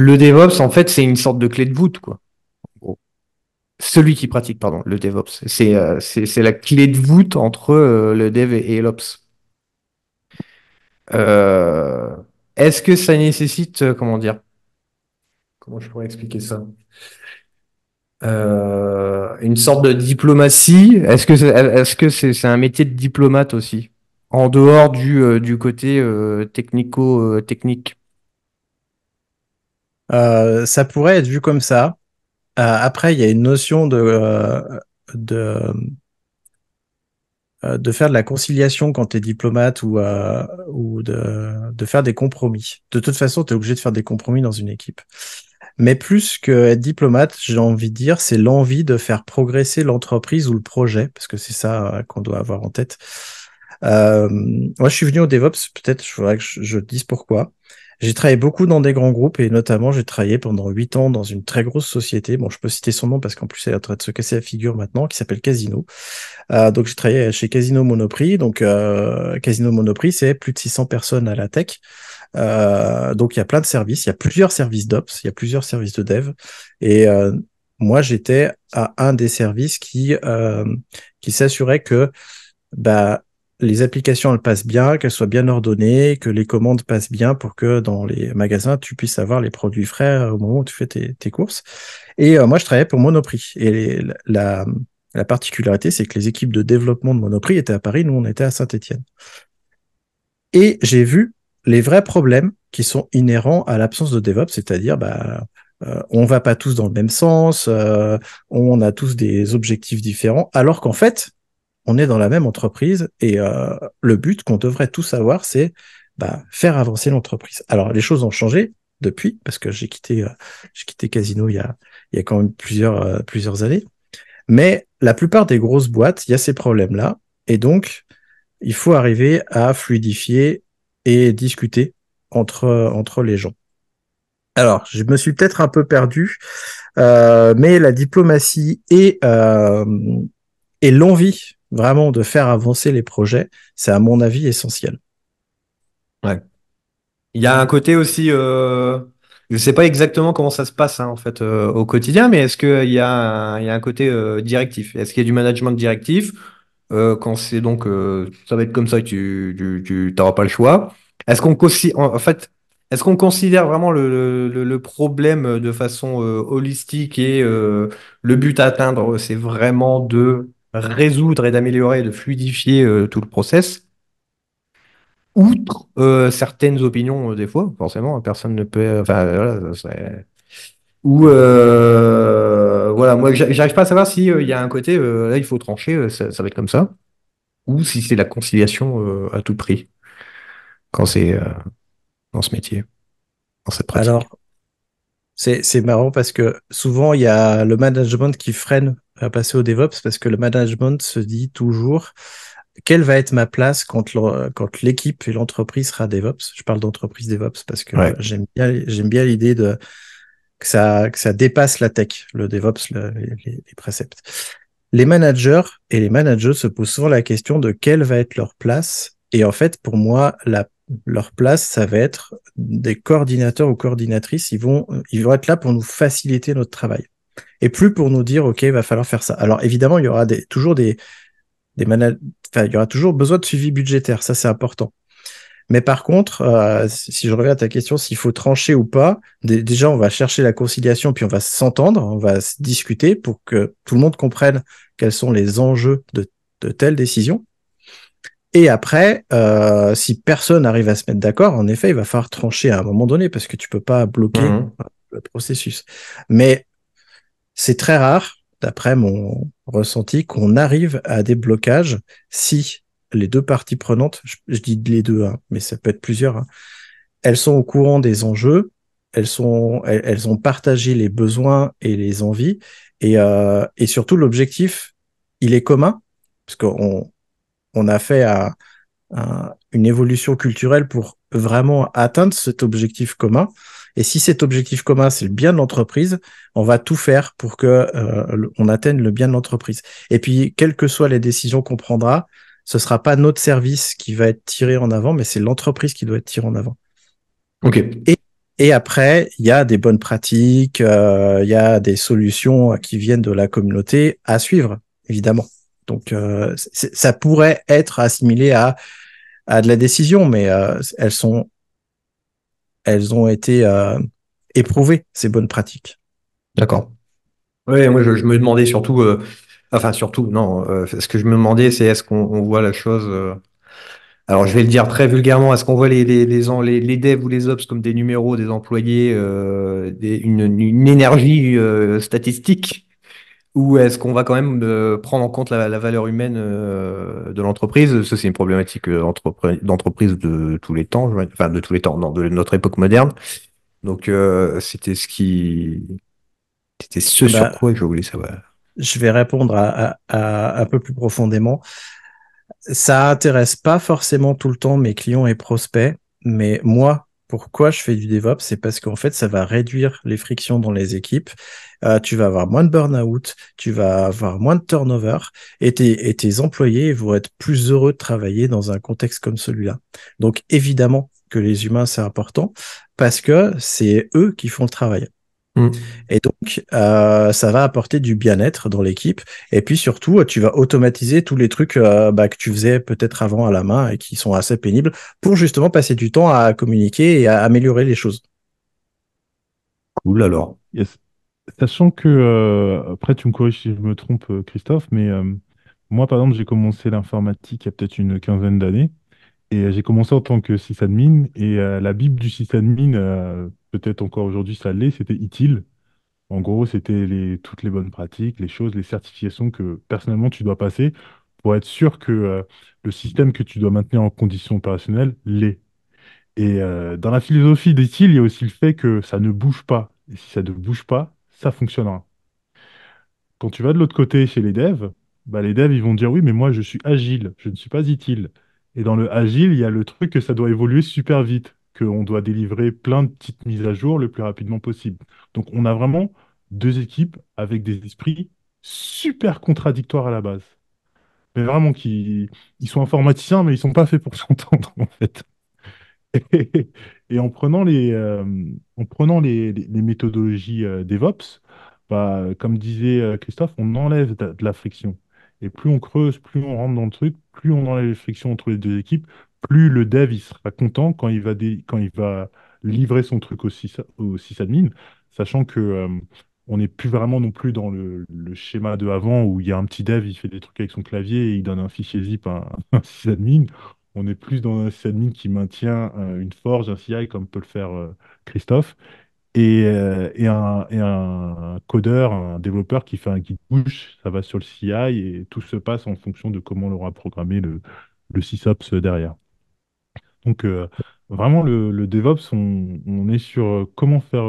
Le DevOps, en fait, c'est une sorte de clé de voûte, quoi. Celui qui pratique, pardon, le DevOps. C'est euh, la clé de voûte entre euh, le Dev et, l'Ops. Euh, est-ce que ça nécessite, comment dire Comment je pourrais expliquer ça Une sorte de diplomatie. Est-ce que c'est est -ce c'est un métier de diplomate aussi En dehors du, du côté technico-technique euh, ça pourrait être vu comme ça. Euh, après, il y a une notion de, euh, de, euh, de faire de la conciliation quand tu es diplomate ou, euh, ou de, de faire des compromis. De toute façon, tu es obligé de faire des compromis dans une équipe. Mais plus que être diplomate, j'ai envie de dire, c'est l'envie de faire progresser l'entreprise ou le projet, parce que c'est ça qu'on doit avoir en tête. Euh, moi, je suis venu au DevOps, peut-être, je voudrais que je, je dise pourquoi. J'ai travaillé beaucoup dans des grands groupes et notamment j'ai travaillé pendant huit ans dans une très grosse société. Bon, je peux citer son nom parce qu'en plus elle est en train de se casser la figure maintenant, qui s'appelle Casino. Euh, donc j'ai travaillé chez Casino Monoprix. Donc euh, Casino Monoprix, c'est plus de 600 personnes à la tech. Euh, donc il y a plein de services, il y a plusieurs services d'ops, il y a plusieurs services de dev. Et euh, moi j'étais à un des services qui euh, qui s'assurait que bah les applications elles passent bien, qu'elles soient bien ordonnées, que les commandes passent bien pour que dans les magasins, tu puisses avoir les produits frais au moment où tu fais tes, courses. Et euh, moi, je travaillais pour Monoprix. Et la, particularité, c'est que les équipes de développement de Monoprix étaient à Paris, nous, on était à Saint-Étienne. Et j'ai vu les vrais problèmes qui sont inhérents à l'absence de DevOps, c'est-à-dire bah, euh, on va pas tous dans le même sens, euh, on a tous des objectifs différents, alors qu'en fait, on est dans la même entreprise et euh, le but qu'on devrait tous avoir, c'est bah, faire avancer l'entreprise. Alors les choses ont changé depuis parce que j'ai quitté euh, Casino il y a il y a quand même plusieurs euh, plusieurs années, mais la plupart des grosses boîtes, il y a ces problèmes là et donc il faut arriver à fluidifier et discuter entre entre les gens. Alors, je me suis peut-être un peu perdu, mais la diplomatie et, euh, et l'envie vraiment de faire avancer les projets, c'est à mon avis essentiel. Ouais. Il y a un côté aussi, euh, je ne sais pas exactement comment ça se passe hein, en fait euh, au quotidien, mais est-ce qu'il y, a un, il y a un côté euh, directif Est-ce qu'il y a du management directif quand c'est donc ça va être comme ça, tu n'auras tu, pas le choix. Est-ce qu'on en fait, est-ce qu'on considère vraiment le, le, le, problème de façon holistique et le but à atteindre, c'est vraiment de résoudre et d'améliorer, de fluidifier euh, tout le process, outre euh, certaines opinions, euh, des fois, forcément, hein, personne ne peut. Enfin, Ou voilà, moi j'arrive pas à savoir s'il y a un côté, là il faut trancher, ça, va être comme ça, ou si c'est la conciliation à tout prix, quand c'est dans ce métier, dans cette pratique. Alors, c'est marrant parce que souvent il y a le management qui freine à passer au DevOps parce que le management se dit toujours quelle va être ma place quand l'équipe et l'entreprise sera DevOps. Je parle d'entreprise DevOps parce que j'aime bien l'idée de que ça que ça dépasse la tech, le DevOps, les, préceptes. Les managers et les managers se posent souvent la question de quelle va être leur place. Et en fait, pour moi, leur place, ça va être des coordinateurs ou coordinatrices. Ils vont, ils vont être là pour nous faciliter notre travail et plus pour nous dire ok, il va falloir faire ça. Alors évidemment, il y aura des, toujours des, des il y aura toujours besoin de suivi budgétaire, ça c'est important. Mais par contre, euh, si je reviens à ta question, s'il faut trancher ou pas, déjà on va chercher la conciliation, puis on va s'entendre, on va discuter pour que tout le monde comprenne quels sont les enjeux de, telle décision. Et après, euh, si personne arrive à se mettre d'accord, en effet, il va falloir trancher à un moment donné parce que tu peux pas bloquer mmh le processus. Mais c'est très rare, d'après mon ressenti, qu'on arrive à des blocages si les deux parties prenantes, je, dis les deux, hein, mais ça peut être plusieurs, hein, elles sont au courant des enjeux, elles, sont, elles, ont partagé les besoins et les envies, euh, et, surtout l'objectif, il est commun, parce qu'on on a fait euh, une évolution culturelle pour vraiment atteindre cet objectif commun. Et si cet objectif commun, c'est le bien de l'entreprise, on va tout faire pour que euh, on atteigne le bien de l'entreprise. Et puis, quelles que soient les décisions qu'on prendra, ce sera pas notre service qui va être tiré en avant, mais c'est l'entreprise qui doit être tirée en avant. Ok. Et, après, il y a des bonnes pratiques, euh, il y a des solutions qui viennent de la communauté à suivre, évidemment. Donc, euh, ça pourrait être assimilé à de la décision, mais elles sont elles ont été euh, éprouvées, ces bonnes pratiques. D'accord. Oui, moi je, me demandais surtout, euh, enfin surtout, non, euh, ce que je me demandais, c'est est-ce qu'on voit la chose, alors je vais le dire très vulgairement, est-ce qu'on voit les, les, les, devs ou les ops comme des numéros, des employés, une, une, énergie statistique ou est-ce qu'on va quand même euh, prendre en compte la, valeur humaine euh, de l'entreprise Ça, c'est une problématique euh, d'entreprise de tous les temps, enfin de tous les temps, non, de notre époque moderne. Donc, c'était ce qui, c'était ce eh sur ben, quoi je voulais savoir. Je vais répondre à un peu plus profondément. Ça intéresse pas forcément tout le temps mes clients et prospects, mais moi, pourquoi je fais du DevOps C'est parce qu'en fait, ça va réduire les frictions dans les équipes. Euh, tu vas avoir moins de burn-out, tu vas avoir moins de turnover, et et tes employés vont être plus heureux de travailler dans un contexte comme celui-là. Donc, évidemment que les humains, c'est important, parce que c'est eux qui font le travail. Mm. Et donc, euh, ça va apporter du bien-être dans l'équipe. Et puis surtout, euh, tu vas automatiser tous les trucs euh, bah, que tu faisais peut-être avant à la main et qui sont assez pénibles pour justement passer du temps à communiquer et à améliorer les choses. Cool alors. Sachant que, après, tu me corriges si je me trompe, Christophe, mais moi, par exemple, j'ai commencé l'informatique il y a peut-être une quinzaine d'années. Et euh, j'ai commencé en tant que sysadmin. Et euh, la Bible du sysadmin, euh, peut-être encore aujourd'hui ça l'est, c'était ITIL. En gros, c'était toutes les bonnes pratiques, les choses, les certifications que personnellement tu dois passer pour être sûr que le système que tu dois maintenir en condition opérationnelle l'est. Et dans la philosophie d'ITIL, il y a aussi le fait que ça ne bouge pas. Et si ça ne bouge pas, ça fonctionnera. Quand tu vas de l'autre côté chez les devs, bah, les devs, ils vont dire oui, mais moi, je suis agile, je ne suis pas ITIL. Et dans le agile, il y a le truc que ça doit évoluer super vite, qu'on doit délivrer plein de petites mises à jour le plus rapidement possible. Donc on a vraiment deux équipes avec des esprits super contradictoires à la base. Mais vraiment, qui, ils sont informaticiens, mais ils sont pas faits pour s'entendre, en fait. Et, en prenant les, euh, en prenant les, méthodologies euh, DevOps, bah, comme disait euh, Christophe, on enlève de la friction. Et plus on creuse, plus on rentre dans le truc, plus on enlève les frictions entre les deux équipes, plus le dev sera content quand il va, quand il va livrer son truc au, au sysadmin, sachant que euh, on n'est plus vraiment non plus dans le... schéma de avant où il y a un petit dev, il fait des trucs avec son clavier et il donne un fichier zip à un, sysadmin. On est plus dans un sysadmin qui maintient euh, une forge, un CI comme peut le faire euh, Christophe euh, et, un, codeur, un développeur qui fait un git push, ça va sur le CI et tout se passe en fonction de comment on aura programmé le, le sysops derrière. Donc euh, vraiment le, DevOps, on, est sur euh, comment faire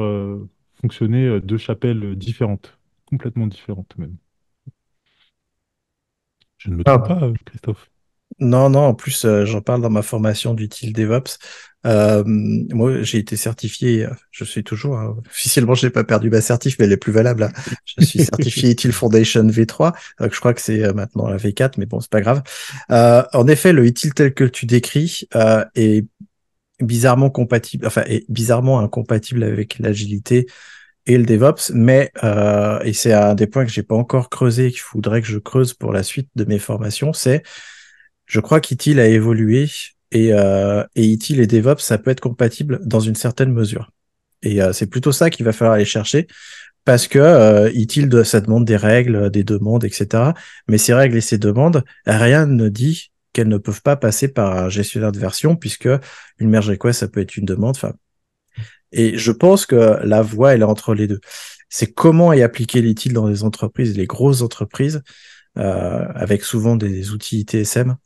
fonctionner deux chapelles différentes, complètement différentes même. Je ne me trompe ah. pas, Christophe. Non, non, en plus, euh, j'en parle dans ma formation d'Util DevOps. Euh, moi, j'ai été certifié, je suis toujours, hein. officiellement, je n'ai pas perdu ma certif, mais elle est plus valable. Hein. Je suis certifié Util Foundation V3, donc je crois que c'est euh, maintenant la V4, mais bon, c'est pas grave. en effet, le Utile tel que tu décris est bizarrement compatible, enfin, est bizarrement incompatible avec l'agilité et le DevOps, mais et c'est un des points que j'ai pas encore creusé et qu'il faudrait que je creuse pour la suite de mes formations, c'est je crois qu'ITIL a évolué et, euh, et ITIL et DevOps, ça peut être compatible dans une certaine mesure. Et euh, c'est plutôt ça qu'il va falloir aller chercher parce que euh, ça demande des règles, des demandes, etc. Mais ces règles et ces demandes, rien ne dit qu'elles ne peuvent pas passer par un gestionnaire de version puisque une merge request, ça peut être une demande. et je pense que la voie, elle est entre les deux. C'est comment est appliqué l'ITIL dans les entreprises, les grosses entreprises, euh, avec souvent des outils ITSM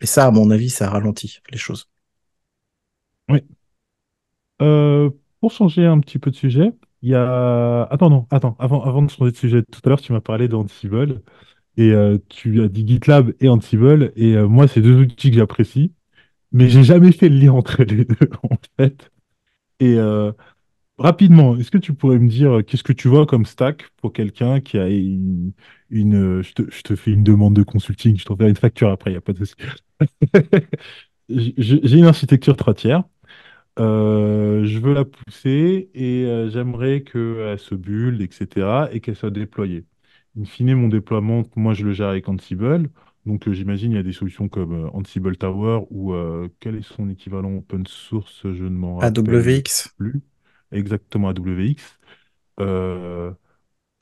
et ça, à mon avis, ça ralentit les choses. Oui. Euh, pour changer un petit peu de sujet, il y a. Attends, non, attends, avant, avant de changer de sujet, tout à l'heure, tu m'as parlé d'Ansible et euh, tu as dit GitLab et Ansible, et euh, moi, c'est deux outils que j'apprécie, mais j'ai jamais fait le lien entre les deux, en fait. Et Rapidement, est-ce que tu pourrais me dire euh, qu'est-ce que tu vois comme stack pour quelqu'un qui a une. Euh, je, te, fais une demande de consulting, je t'enverrai une facture après, il n'y a pas de souci. J'ai une architecture 3 tiers. Euh, je veux la pousser et j'aimerais qu'elle se bulle, etc., et qu'elle soit déployée. In fine, mon déploiement, moi, je le gère avec Ansible. Donc, j'imagine il y a des solutions comme Ansible Tower ou quel est son équivalent open source, je ne m'en rappelle AWX. plus exactement AWX. Euh,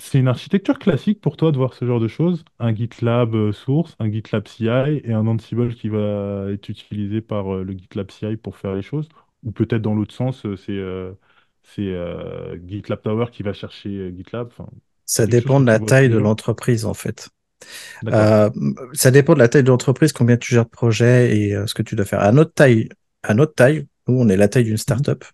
c'est une architecture classique pour toi de voir ce genre de choses, un GitLab euh, source, un GitLab CI et un Ansible qui va être utilisé par euh, le GitLab CI pour faire les choses, ou peut-être dans l'autre sens, euh, c'est GitLab Tower qui va chercher GitLab. Ça dépend de la taille de l'entreprise, en fait. ça dépend de la taille de l'entreprise, combien tu gères de projets et ce que tu dois faire. À notre taille, à notre taille, nous on est la taille d'une mmh startup.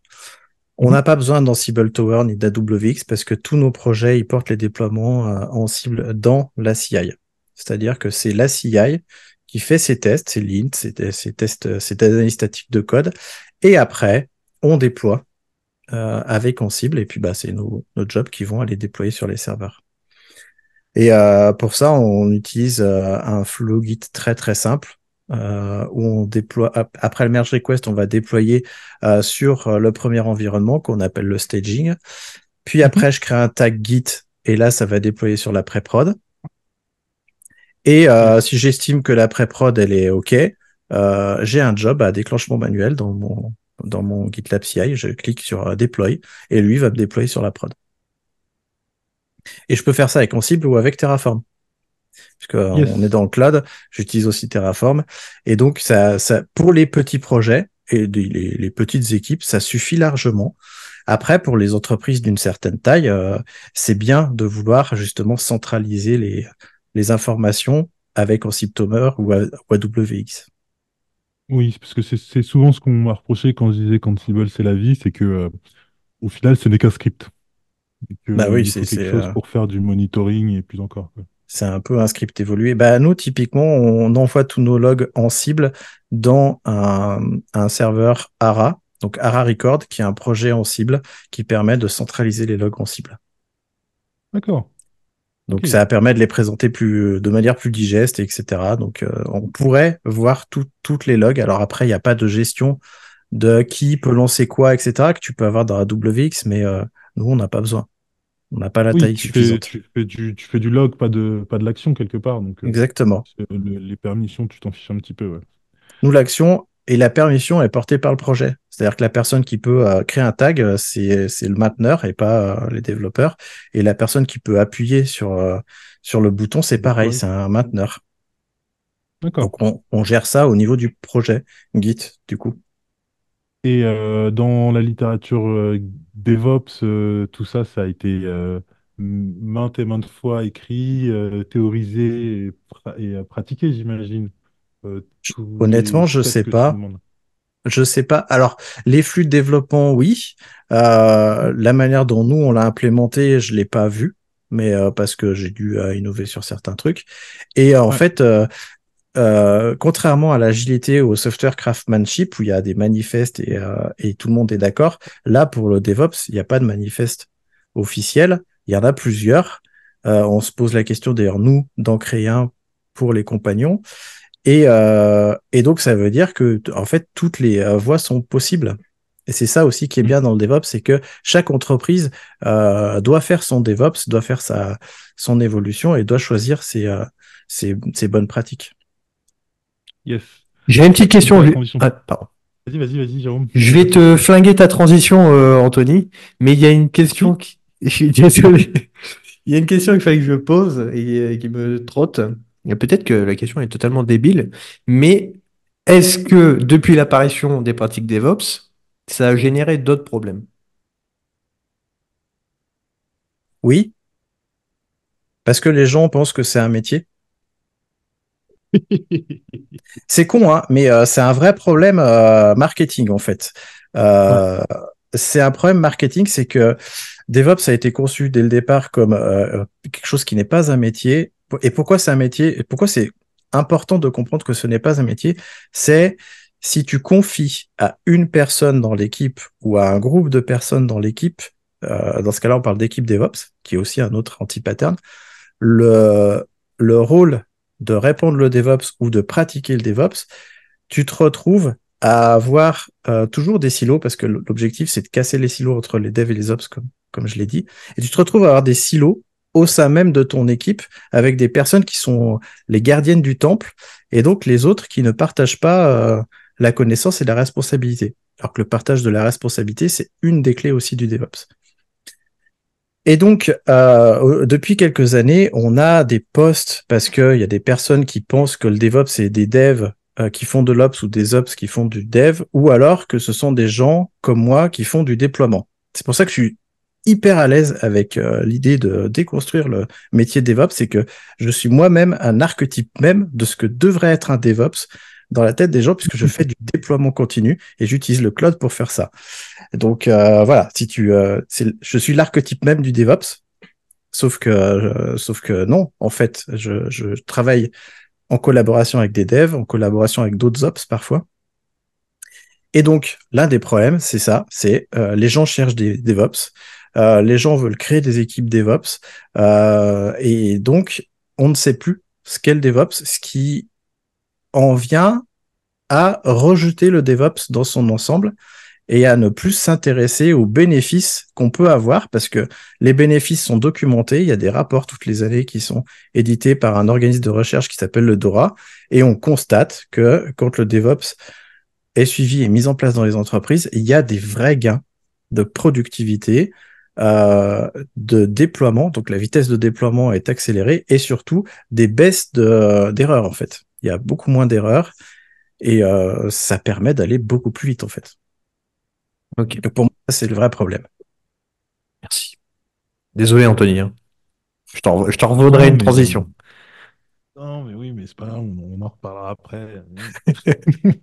On n'a pas besoin d'Ansible Tower ni d'AWX parce que tous nos projets, ils portent les déploiements euh, en cible dans la CI. C'est-à-dire que c'est la CI qui fait ses tests, ses lint, ses, tests, euh, ses analyses statiques de code. Et après, on déploie euh, avec avec cible Et puis, bah, c'est nos, nos jobs qui vont aller déployer sur les serveurs. Et pour ça, on utilise un flow Git très très simple euh, où on déploie après le merge request, on va déployer euh, sur euh, le premier environnement qu'on appelle le staging. Puis mhm. après, je crée un tag Git et là, ça va déployer sur la pré-prod. Et mhm. si j'estime que la pré-prod elle est ok, j'ai un job à déclenchement manuel dans mon dans mon GitLab CI. Je clique sur deploy et lui va me déployer sur la prod. Et je peux faire ça avec Ansible ou avec Terraform puisqu'on on est dans le cloud. J'utilise aussi Terraform. Et donc, ça, pour les petits projets et les, petites équipes, ça suffit largement. Après, pour les entreprises d'une certaine taille, euh, c'est bien de vouloir justement centraliser les, informations avec Ansible ou, ou AWX. Oui, parce que c'est souvent ce qu'on m'a reproché quand je disais qu'Ansible c'est la vie, c'est que euh, au final ce n'est qu'un script. bah oui, c'est quelque chose euh, pour faire du monitoring et plus encore. C'est un peu un script évolué. Bah, nous, typiquement, on envoie tous nos logs en cible dans un, serveur ARA, donc ARA Record, qui est un projet en cible qui permet de centraliser les logs en cible. D'accord. Donc ça permet de les présenter plus, de manière plus digeste, etc. Donc euh, on pourrait voir toutes les logs. Alors après, il n'y a pas de gestion de qui peut lancer quoi, etc. que tu peux avoir dans la mais euh, nous, on n'a pas besoin. On n'a pas la taille tu suffisante. Fais, tu, fais du, log, pas de, pas de l'action quelque part. Euh, Exactement. Euh, les permissions, tu t'en fiches un petit peu. Nous, l'action et la permission est portée par le projet. C'est-à-dire que la personne qui peut euh, créer un tag, c'est le mainteneur et pas les développeurs. Et la personne qui peut appuyer sur, sur le bouton, c'est pareil, c'est un mainteneur. D'accord. Donc on, on, gère ça au niveau du projet Git, du coup. Et euh, dans la littérature euh, DevOps, euh, tout ça, ça a été maintes et maintes fois écrit, théorisé et, pratiqué, j'imagine. Honnêtement, je ne sais pas. Je Je sais pas. Alors, les flux de développement, oui. la manière dont nous on l'a implémenté, je l'ai pas vu, mais parce que j'ai dû innover sur certains trucs. Et en fait, euh, contrairement à l'agilité ou au software craftsmanship où il y a des manifestes et, euh, tout le monde est d'accord, là pour le DevOps, il n'y a pas de manifeste officiel, il y en a plusieurs. Euh, on se pose la question d'ailleurs, nous, d'en créer un pour les compagnons. Et, donc ça veut dire que en fait toutes les voies sont possibles. Et c'est ça aussi qui est mmh. bien dans le DevOps, c'est que chaque entreprise doit faire son DevOps, doit faire sa son évolution et doit choisir ses bonnes pratiques. J'ai une petite question. Ah, vas-y, vas-y, vas-y, Jérôme. Je vais te flinguer ta transition, euh, Anthony, mais il y a une question qui. il y a une question qu'il fallait que je pose et euh, qui me trotte. Peut-être que la question est totalement débile, mais est-ce que depuis l'apparition des pratiques DevOps, ça a généré d'autres problèmes Oui. Parce que les gens pensent que c'est un métier c'est con, hein, mais euh, c'est un vrai problème euh, marketing en fait. Euh, c'est un problème marketing, c'est que DevOps a été conçu dès le départ comme quelque chose qui n'est pas un métier. Et pourquoi c'est un métier et Pourquoi c'est important de comprendre que ce n'est pas un métier C'est si tu confies à une personne dans l'équipe ou à un groupe de personnes dans l'équipe, dans ce cas-là, on parle d'équipe DevOps, qui est aussi un autre anti-pattern, le, le rôle de répondre le DevOps ou de pratiquer le DevOps, tu te retrouves à avoir euh, toujours des silos parce que l'objectif c'est de casser les silos entre les devs et les ops comme, comme je l'ai dit et tu te retrouves à avoir des silos au sein même de ton équipe avec des personnes qui sont les gardiennes du temple et donc les autres qui ne partagent pas euh, la connaissance et la responsabilité alors que le partage de la responsabilité c'est une des clés aussi du DevOps et donc, euh, depuis quelques années, on a des postes parce qu'il y a des personnes qui pensent que le DevOps c'est des devs euh, qui font de l'Ops ou des Ops qui font du Dev, ou alors que ce sont des gens comme moi qui font du déploiement. C'est pour ça que je suis hyper à l'aise avec euh, l'idée de déconstruire le métier DevOps, c'est que je suis moi-même un archétype même de ce que devrait être un DevOps, dans la tête des gens puisque je fais du déploiement continu et j'utilise le cloud pour faire ça. Donc euh, voilà, si tu, euh, je suis l'archétype même du DevOps, sauf que, euh, sauf que non, en fait, je, je, travaille en collaboration avec des devs, en collaboration avec d'autres ops parfois. Et donc l'un des problèmes, c'est ça, c'est les gens cherchent des DevOps. les gens veulent créer des équipes DevOps et donc on ne sait plus ce qu'est le DevOps, ce qui on vient à rejeter le DevOps dans son ensemble et à ne plus s'intéresser aux bénéfices qu'on peut avoir parce que les bénéfices sont documentés. Il y a des rapports toutes les années qui sont édités par un organisme de recherche qui s'appelle le DORA et on constate que quand le DevOps est suivi et mis en place dans les entreprises, il y a des vrais gains de productivité, euh, de déploiement. Donc la vitesse de déploiement est accélérée et surtout des baisses euh, d'erreurs en fait il y a beaucoup moins d'erreurs et euh, ça permet d'aller beaucoup plus vite en fait. Ok. Donc pour moi, c'est le vrai problème. Merci. Désolé, Anthony. Hein. Je t'en revaudrai une transition. Non, mais oui, mais c'est pas grave, on en reparlera après.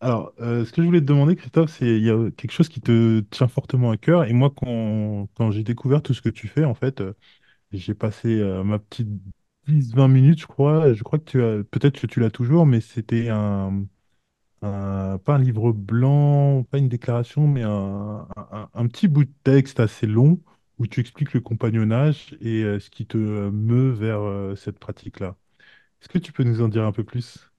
Alors, euh, ce que je voulais te demander, Christophe, c'est il y a quelque chose qui te tient fortement à cœur. Et moi, quand, j'ai découvert tout ce que tu fais, en fait, euh, j'ai passé ma petite 10-20 minutes, je crois. Je crois que tu as, peut-être que tu l'as toujours, mais c'était un, pas un livre blanc, pas une déclaration, mais un, petit bout de texte assez long où tu expliques le compagnonnage et euh, ce qui te meut vers euh, cette pratique-là. Est-ce que tu peux nous en dire un peu plus?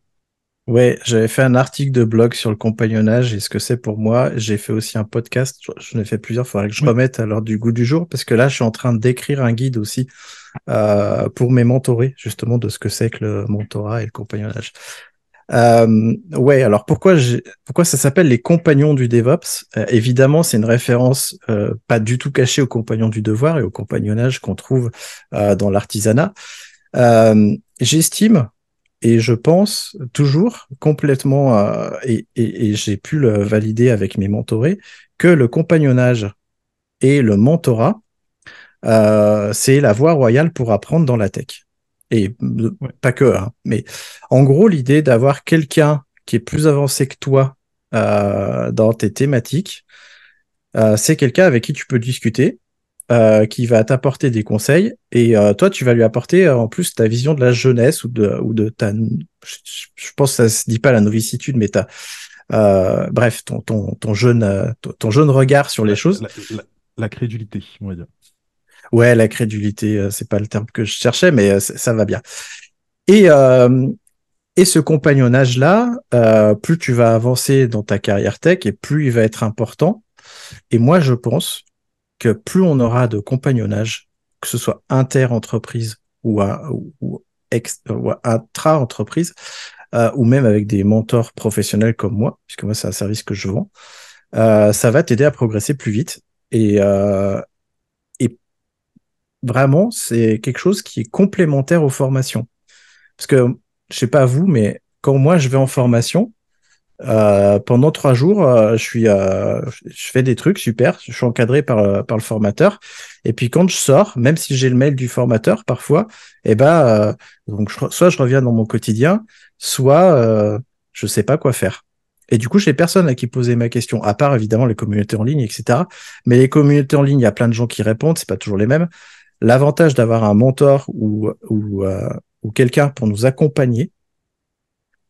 Ouais, j'avais fait un article de blog sur le compagnonnage et ce que c'est pour moi. J'ai fait aussi un podcast. Je ai fait plusieurs. Il faudrait que je remette à l'heure du goût du jour parce que là, je suis en train d'écrire un guide aussi euh, pour mes mentorés, justement, de ce que c'est que le mentorat et le compagnonnage. Euh, ouais, alors pourquoi, pourquoi ça s'appelle les compagnons du DevOps euh, Évidemment, c'est une référence euh, pas du tout cachée aux compagnons du devoir et au compagnonnage qu'on trouve dans l'artisanat. J'estime et je pense toujours complètement, euh, et, j'ai pu le valider avec mes mentorés, que le compagnonnage et le mentorat, euh, c'est la voie royale pour apprendre dans la tech. Et euh, pas que, hein, mais en gros, l'idée d'avoir quelqu'un qui est plus avancé que toi dans tes thématiques, c'est quelqu'un avec qui tu peux discuter, euh, qui va t'apporter des conseils et euh, toi tu vas lui apporter euh, en plus ta vision de la jeunesse ou de ou de ta je pense que ça se dit pas la novicitude mais ta bref ton ton ton jeune ton jeune regard sur les choses la, crédulité on va dire ouais la crédulité c'est pas le terme que je cherchais mais ça va bien et et ce compagnonnage là plus tu vas avancer dans ta carrière tech et plus il va être important et moi je pense que plus on aura de compagnonnage, que ce soit inter-entreprise ou, ou, intra-entreprise, euh, ou même avec des mentors professionnels comme moi, puisque moi c'est un service que je vends, euh, ça va t'aider à progresser plus vite. Et, euh, et vraiment, c'est quelque chose qui est complémentaire aux formations. Parce que, je sais pas vous, mais quand moi je vais en formation, euh, pendant trois jours, euh, je suis, euh, je fais des trucs super. Je suis encadré par par le formateur. Et puis quand je sors, même si j'ai le mail du formateur parfois, eh ben donc soit je reviens dans mon quotidien, soit je sais pas quoi faire. Et du coup, j'ai personne à qui poser ma question, à part évidemment les communautés en ligne, etc. Mais les communautés en ligne, il y a plein de gens qui répondent, c'est pas toujours les mêmes. L'avantage d'avoir un mentor ou ou, ou quelqu'un pour nous accompagner,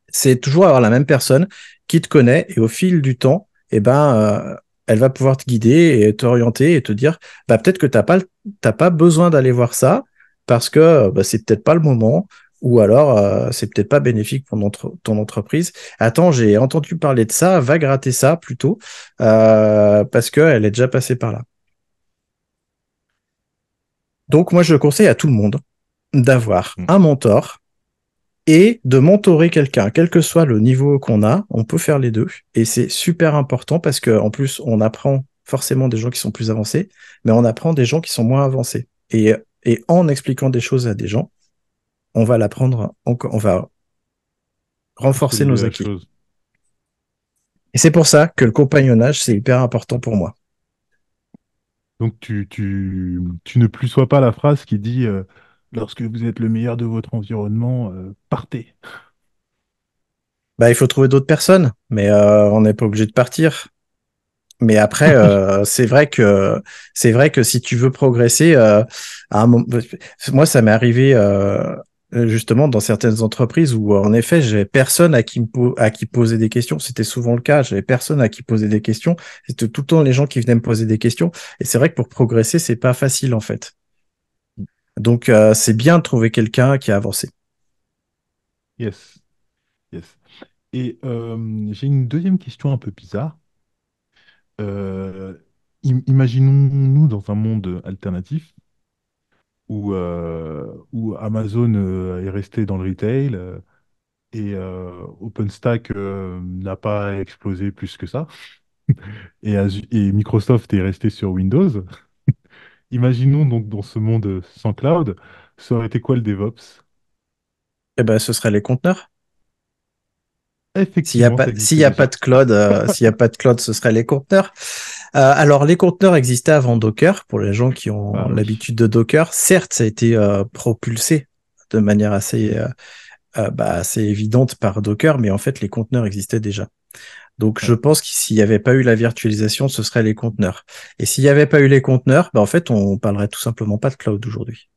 c'est toujours avoir la même personne qui te connaît et au fil du temps, eh ben, euh, elle va pouvoir te guider et t'orienter et te dire, bah, peut-être que t'as pas, t'as pas besoin d'aller voir ça parce que bah, c'est peut-être pas le moment ou alors euh, c'est peut-être pas bénéfique pour ton entreprise. Attends, j'ai entendu parler de ça, va gratter ça plutôt euh, parce qu'elle est déjà passée par là. Donc moi je conseille à tout le monde d'avoir mmh. un mentor et de mentorer quelqu'un, quel que soit le niveau qu'on a, on peut faire les deux. Et c'est super important parce que en plus, on apprend forcément des gens qui sont plus avancés, mais on apprend des gens qui sont moins avancés. Et, en expliquant des choses à des gens, on va l'apprendre, on, on va renforcer nos acquis. Et c'est pour ça que le compagnonnage, c'est hyper important pour moi. Donc tu, ne plus sois pas la phrase qui dit euh, lorsque vous êtes le meilleur de votre environnement, euh, partez. Bah, il faut trouver d'autres personnes, mais euh, on n'est pas obligé de partir. Mais après, euh, c'est vrai que c'est vrai que si tu veux progresser, à un moment... moi ça m'est arrivé justement dans certaines entreprises où en effet j'avais personne à qui à qui poser des questions c'était souvent le cas j'avais personne à qui poser des questions c'était tout le temps les gens qui venaient me poser des questions et c'est vrai que pour progresser c'est pas facile en fait donc euh, c'est bien de trouver quelqu'un qui a avancé. Yes. Yes. Et euh, j'ai une deuxième question un peu bizarre. Euh, imaginons-nous dans un monde alternatif où, Amazon est resté dans le retail et OpenStack n'a pas explosé plus que ça. et Microsoft est resté sur Windows. Imaginons donc dans ce monde sans cloud, ça aurait été quoi le DevOps? Eh ben, ce serait les conteneurs. S'il n'y a pas, s'il a pas de cloud, euh, s'il a pas de cloud, ce serait les conteneurs. Euh, alors, les conteneurs existaient avant Docker, pour les gens qui ont ah l'habitude de Docker. Certes, ça a été euh, propulsé de manière assez, bah, assez évidente par Docker, mais en fait, les conteneurs existaient déjà. Donc je pense que s'il n'y avait pas eu la virtualisation, ce serait les conteneurs. Et s'il n'y avait pas eu les conteneurs, bah, en fait, on parlerait tout simplement pas de cloud aujourd'hui.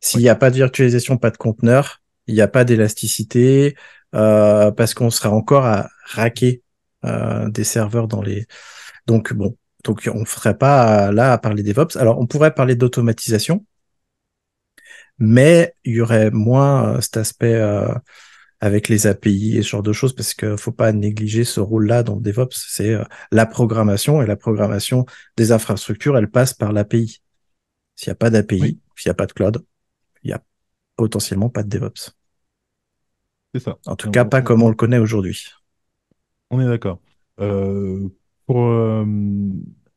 S'il n'y a pas de virtualisation, pas de conteneurs, il n'y a pas d'élasticité, euh, parce qu'on serait encore à raquer euh, des serveurs dans les. Donc bon, donc on ferait pas là à parler DevOps. Alors on pourrait parler d'automatisation, mais il y aurait moins euh, cet aspect avec les API et ce genre de choses, parce qu'il faut pas négliger ce rôle-là dans DevOps. C'est euh, la programmation et la programmation des infrastructures, elle passe par l'API. S'il n'y a pas d'API, s'il n'y a pas de cloud, il n'y a potentiellement pas de DevOps. C'est ça. En tout cas, pas comme on le connaît aujourd'hui. On est d'accord. Euh, pour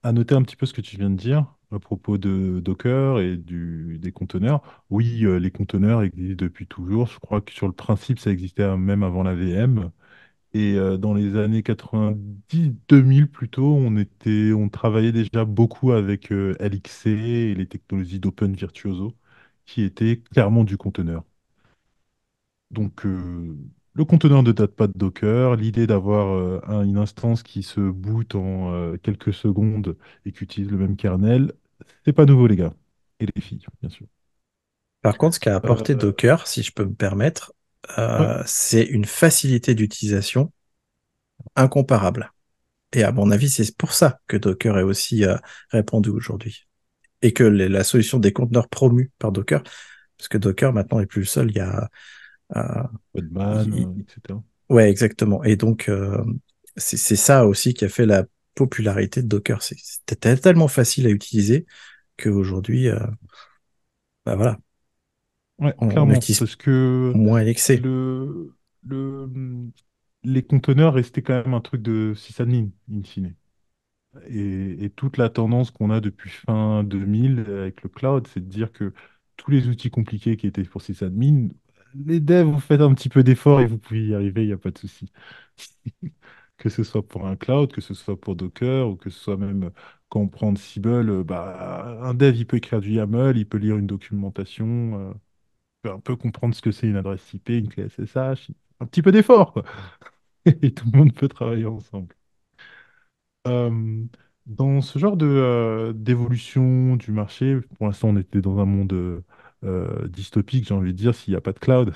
annoter euh, un petit peu ce que tu viens de dire, à propos de Docker et des conteneurs. Oui, euh, les conteneurs existent depuis toujours. Je crois que sur le principe, ça existait même avant la VM. Et euh, dans les années 90-2000 plutôt, on, était, on travaillait déjà beaucoup avec euh, LXC et les technologies d'Open Virtuoso, qui étaient clairement du conteneur. Donc, le conteneur ne date pas Docker. L'idée d'avoir une instance qui se boot en quelques secondes et qui utilise le même kernel, c'est pas nouveau, les gars. Et les filles, bien sûr. Par contre, ce qu'a apporté euh, Docker, si je peux me permettre, euh, c'est une facilité d'utilisation incomparable. Et à mon avis, c'est pour ça que Docker est aussi euh, répandu aujourd'hui. Et que la solution des conteneurs promus par Docker, parce que Docker maintenant est plus le seul, il y a... Oui, etc. Ouais, exactement. Et donc, c'est ça aussi qui a fait la popularité de Docker. C'était tellement facile à utiliser qu'aujourd'hui, aujourd'hui, bah voilà. Ouais, on, clairement, parce que Le, le, les conteneurs restaient quand même un truc de sysadmin, in fine. Et, et toute la tendance qu'on a depuis fin 2000 avec le cloud, c'est de dire que tous les outils compliqués qui étaient pour sysadmin, les devs, vous faites un petit peu d'effort et vous pouvez y arriver, il n'y a pas de souci. que ce soit pour un cloud, que ce soit pour Docker ou que ce soit même quand on prend un dev, il peut écrire du YAML, il peut lire une documentation, euh, il peut un peu comprendre ce que c'est une adresse IP, une clé SSH, un petit peu d'effort, Et tout le monde peut travailler ensemble. Euh, dans ce genre de, euh, d'évolution du marché, pour l'instant, on était dans un monde dystopique, j'ai envie de dire, s'il n'y a pas de cloud.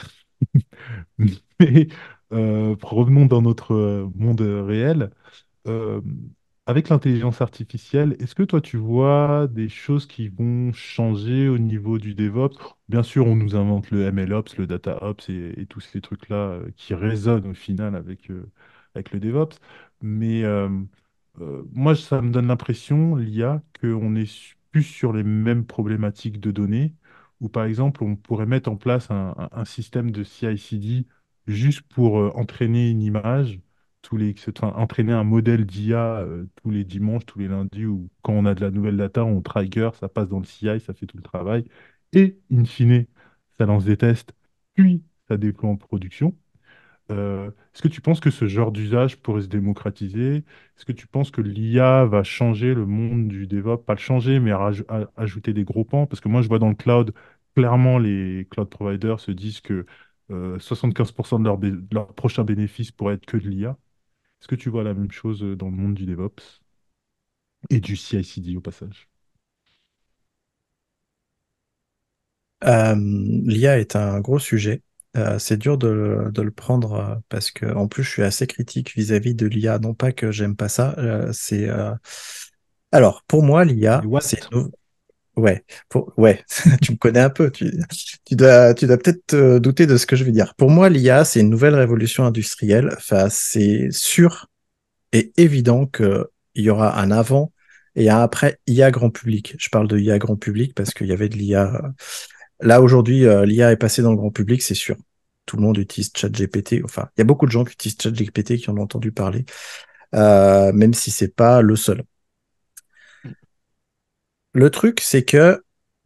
Mais euh, revenons dans notre euh, monde euh, réel. avec l'intelligence artificielle, est-ce que toi tu vois des choses qui vont changer au niveau du DevOps? Bien sûr, on nous invente le MLOps, le DataOps et, et tous ces trucs-là qui résonnent au final avec, avec le DevOps. Mais moi, ça me donne l'impression, l'IA, qu'on est plus sur les mêmes problématiques de données, où par exemple, on pourrait mettre en place un, un système de CI/CD juste pour euh, entraîner une image, tous les, entraîner un modèle d'IA euh, tous les dimanches, tous les lundis, ou quand on a de la nouvelle data, on trigger, ça passe dans le CI, ça fait tout le travail, et in fine, ça lance des tests, puis ça déploie en production. Euh, est-ce que tu penses que ce genre d'usage pourrait se démocratiser Est-ce que tu penses que l'IA va changer le monde du DevOps Pas le changer, mais ajouter des gros pans Parce que moi, je vois dans le cloud, clairement, les cloud providers se disent que 75% euh, de leurs leur prochains bénéfice pourrait être que de l'IA. Est-ce que tu vois la même chose dans le monde du DevOps et du CI/CD au passage euh, L'IA est un gros sujet. Euh, c'est dur de, le prendre parce que en plus je suis assez critique vis-à-vis de l'IA. Non pas que j'aime pas ça, c'est alors pour moi l'IA c'est Ouais, ouais, tu me connais un peu. Tu, tu dois, tu dois peut-être douter de ce que je vais dire. Pour moi, l'IA, c'est une nouvelle révolution industrielle. Enfin, c'est sûr et évident qu'il y aura un avant et un après IA grand public. Je parle de IA grand public parce qu'il y avait de l'IA. Là, aujourd'hui, euh, l'IA est passée dans le grand public, c'est sûr. Tout le monde utilise ChatGPT. Enfin, il y a beaucoup de gens qui utilisent ChatGPT qui en ont entendu parler, euh, même si c'est pas le seul. Le truc, c'est que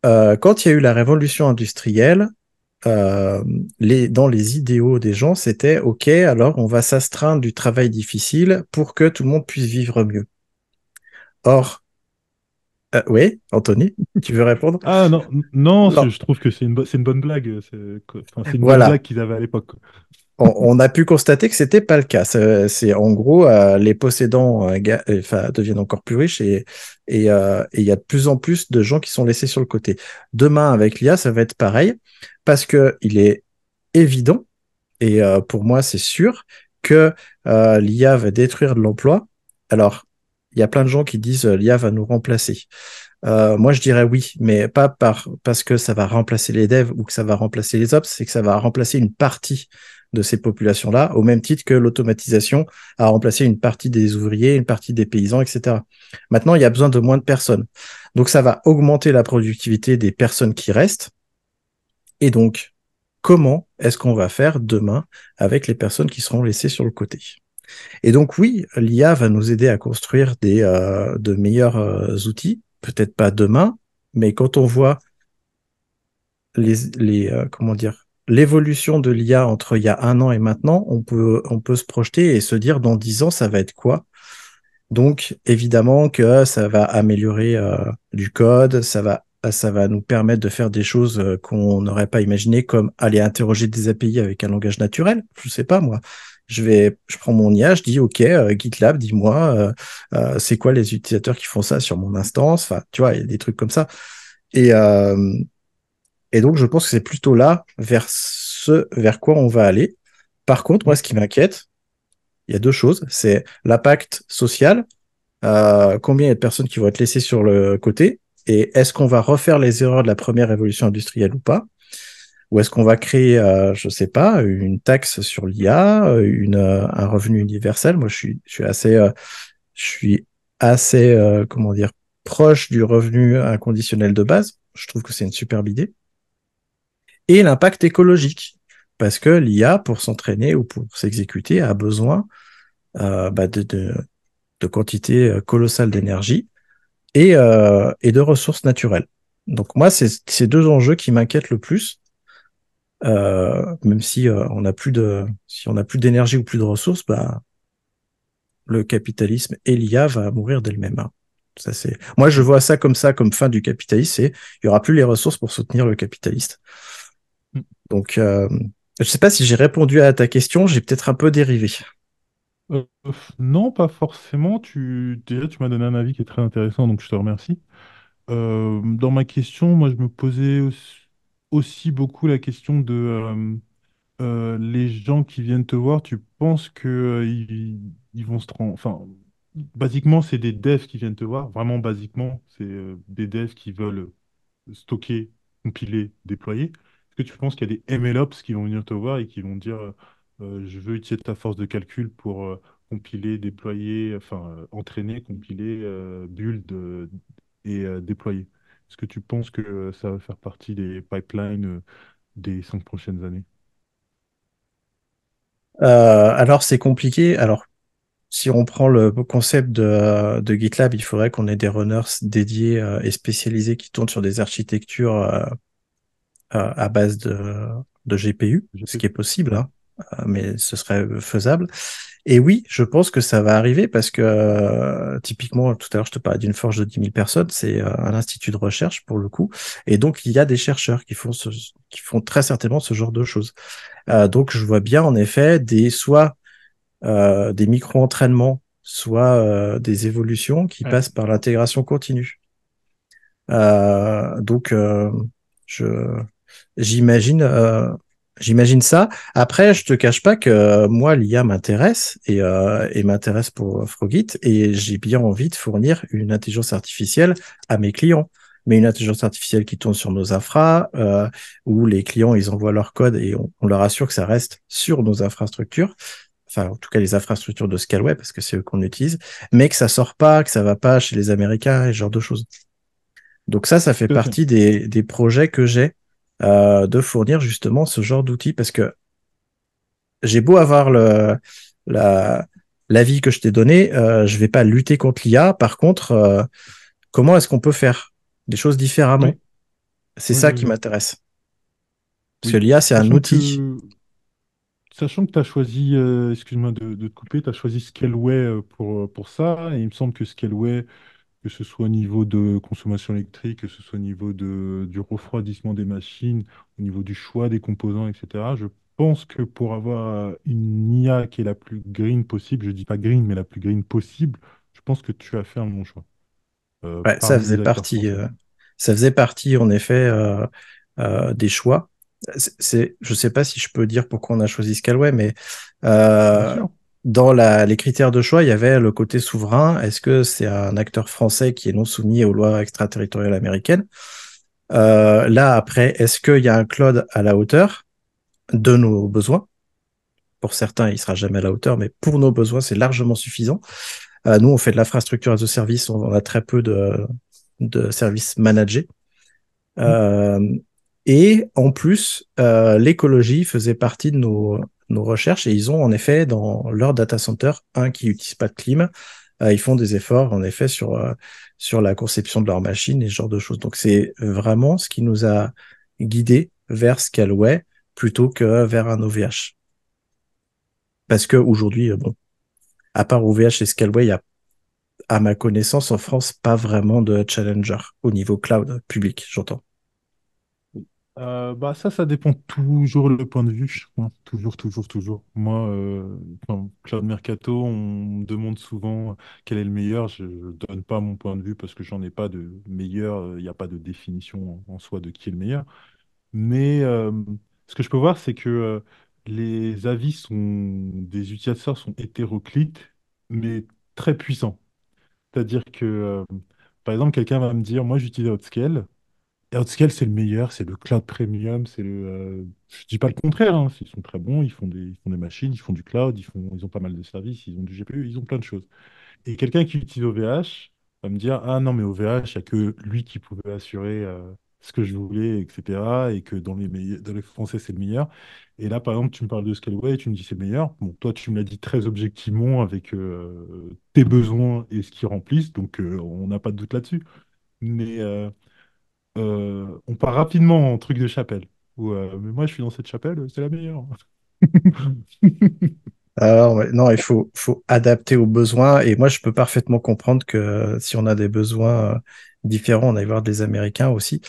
euh, quand il y a eu la révolution industrielle, euh, dans les idéaux des gens, c'était OK, alors on va s'astreindre du travail difficile pour que tout le monde puisse vivre mieux. Or, euh, oui, Anthony, tu veux répondre Ah non, non, je trouve que c'est une, bonne blague. C'est une bonne blague qu'ils avaient à l'époque on, a pu constater que c'était pas le cas. C'est en gros euh, les possédants euh, euh, deviennent encore plus riches et il y a de plus en plus de gens qui sont laissés sur le côté. Demain avec l'IA, ça va être pareil parce que est évident et pour moi c'est sûr que l'IA va détruire de l'emploi. Alors il y a plein de gens qui disent l'IA va nous remplacer. moi, je dirais oui, mais pas parce que ça va remplacer les devs ou que ça va remplacer les ops, c'est que ça va remplacer une partie de ces populations-là, au même titre que l'automatisation a remplacé une partie des ouvriers, une partie des paysans, etc. Maintenant, il y a besoin de moins de personnes. Donc ça va augmenter la productivité des personnes qui restent. Et donc, comment est-ce qu'on va faire demain avec les personnes qui seront laissées sur le côté Et donc oui, l'IA va nous aider à construire des, euh, de meilleurs euh, outils, peut-être pas demain, mais quand on voit les, les euh, comment dire l'évolution de l'IA entre il y a un an et maintenant, on peut, on peut se projeter et se dire dans dix ans, ça va être quoi Donc, évidemment que ça va améliorer euh, du code, ça va, ça va nous permettre de faire des choses euh, qu'on n'aurait pas imaginées, comme aller interroger des API avec un langage naturel. Je sais pas, moi. Je vais, je prends mon IA, je dis, OK, euh, GitLab, dis-moi, c'est quoi les utilisateurs qui font ça sur mon instance Enfin, tu vois, il y a des trucs comme ça. Et, et donc, je pense que c'est plutôt là vers ce vers quoi on va aller. Par contre, moi, ce qui m'inquiète, il y a deux choses. C'est l'impact social. Euh, combien il y a de personnes qui vont être laissées sur le côté Et est-ce qu'on va refaire les erreurs de la première révolution industrielle ou pas Ou est-ce qu'on va créer, euh, je sais pas, une taxe sur l'IA, euh, un revenu universel Moi, je suis, je suis assez, euh, je suis assez, euh, comment dire, proche du revenu inconditionnel de base. Je trouve que c'est une superbe idée et l'impact écologique. Parce que l'IA, pour s'entraîner ou pour s'exécuter, a besoin euh, bah, de, de, de, quantités euh, colossales d'énergie euh, et, de ressources naturelles. Donc moi, c'est ces deux enjeux qui m'inquiètent le plus. même si on n'a plus de si on n'a plus d'énergie ou plus de ressources, bah le capitalisme et l'IA va mourir d'elle-même. Hein. Ça, c'est... Moi, je vois ça comme ça, comme fin du capitalisme, c'est il y aura plus les ressources pour soutenir le capitaliste. Donc, euh, je ne sais pas si j'ai répondu à ta question, j'ai peut-être un peu dérivé. Euh, non, pas forcément. Tu, déjà, tu m'as donné un avis qui est très intéressant, donc je te remercie. Euh, dans ma question, moi, je me posais aussi, beaucoup la question de les gens qui viennent te voir, tu penses qu'ils ils vont se... Enfin, basiquement, c'est des devs qui viennent te voir. Vraiment, basiquement, c'est des devs qui veulent stocker, compiler, déployer tu penses qu'il y a des MLOps qui vont venir te voir et qui vont dire euh, euh, je veux utiliser ta force de calcul pour euh, compiler, déployer, enfin entraîner, compiler, build et déployer Est-ce que tu penses que ça va faire partie des pipelines des cinq prochaines années Alors c'est compliqué. Alors si on prend le concept de, GitLab, il faudrait qu'on ait des runners dédiés et spécialisés qui tournent sur des architectures euh, à base de, GPU, ce qui est possible, hein, euh, mais ce serait euh, faisable. Et oui, je pense que ça va arriver parce que typiquement, tout à l'heure, je te parlais d'une forge de 10 000 personnes, c'est un institut de recherche pour le coup, et donc il y a des chercheurs qui font ce, qui font très certainement ce genre de choses. donc je vois bien en effet des soit des micro-entraînements, soit des évolutions qui passent par l'intégration continue. donc je J'imagine, euh, j'imagine ça. Après, je te cache pas que euh, moi, l'IA m'intéresse euh, et, m'intéresse pour euh, Frogit et j'ai bien envie de fournir une intelligence artificielle à mes clients. Mais une intelligence artificielle qui tourne sur nos infras, où les clients, ils envoient leur code et on, leur assure que ça reste sur nos infrastructures enfin en tout cas les infrastructures de Scaleway parce que c'est eux qu'on utilise, mais que ça sort pas, que ça va pas chez les Américains et ce genre de choses. Donc ça, ça fait partie des projets que j'ai euh, de fournir justement ce genre d'outils parce que j'ai beau avoir le, la, l'avis que je t'ai donné, euh, je vais pas lutter contre l'IA. Par contre, euh, comment est-ce qu'on peut faire des choses différemment C'est ça qui m'intéresse. Parce que l'IA, c'est un outil. Sachant que tu as choisi, euh, excuse-moi de, de, te couper, tu as choisi Scaleway pour, pour ça. Et il me semble que Scaleway, que ce soit au niveau de consommation électrique, que ce soit au niveau de, du refroidissement des machines, au niveau du choix des composants, etc. Je pense que pour avoir une IA qui est la plus green possible, je ne dis pas green, mais la plus green possible, je pense que tu as fait un bon choix. Euh, ça faisait partie. Euh, ça faisait partie, en effet, euh, des choix. je ne sais pas si je peux dire pourquoi on a choisi Scalway, mais dans les critères de choix, il y avait le côté souverain. Est-ce que c'est un acteur français qui est non soumis aux lois extraterritoriales américaines euh, Là, après, est-ce qu'il y a un cloud à la hauteur de nos besoins Pour certains, il sera jamais à la hauteur, mais pour nos besoins, c'est largement suffisant. Euh, nous, on fait de l'infrastructure as a service, on a très peu de, services managés. Mmh. Euh, et en plus, l'écologie faisait partie de nos, nos recherches et ils ont en effet dans leur data center un qui n'utilise pas de clim. Euh, ils font des efforts en effet sur euh, sur la conception de leur machine et ce genre de choses. Donc c'est euh, vraiment ce qui nous a guidé vers Scalway plutôt que vers un OVH. Parce que aujourd'hui, bon, à part OVH et Scalway, il y a à ma connaissance en France pas vraiment de challenger au niveau cloud public, j'entends. Euh, bah ça, ça dépend toujours le point de vue, Toujours, toujours, toujours. Moi, euh, Cloud Mercato, on me demande souvent quel est le meilleur. Je ne donne pas mon point de vue parce que j'en ai pas de meilleur. Il n'y a pas de définition en, soi de qui est le meilleur. Mais euh, ce que je peux voir, c'est que euh, les avis sont, des utilisateurs sont hétéroclites, mais très puissants. C'est-à-dire que, par exemple, quelqu'un va me dire, moi j'utilise HotScale Outscale, c'est le meilleur, c'est le cloud premium, c'est le. Euh, je dis pas le contraire, hein. ils sont très bons, ils font, des, ils font des machines, ils font du cloud, ils, font, ils ont pas mal de services, ils ont du GPU, ils ont plein de choses. Et quelqu'un qui utilise OVH va me dire Ah non, mais OVH, il n'y a que lui qui pouvait assurer euh, ce que je voulais, etc. Et que dans les, dans les Français, c'est le meilleur. Et là, par exemple, tu me parles de Scaleway et tu me dis c'est le meilleur. Bon, toi, tu me l'as dit très objectivement avec euh, tes besoins et ce qu'ils remplissent, donc on n'a pas de doute là-dessus. Mais euh, on part rapidement en truc de chapelle. Ou euh, mais moi, je suis dans cette chapelle, c'est la meilleure. Alors, non, il faut, adapter aux besoins. Et moi, je peux parfaitement comprendre que euh, si on a des besoins différents, on va voir des Américains aussi,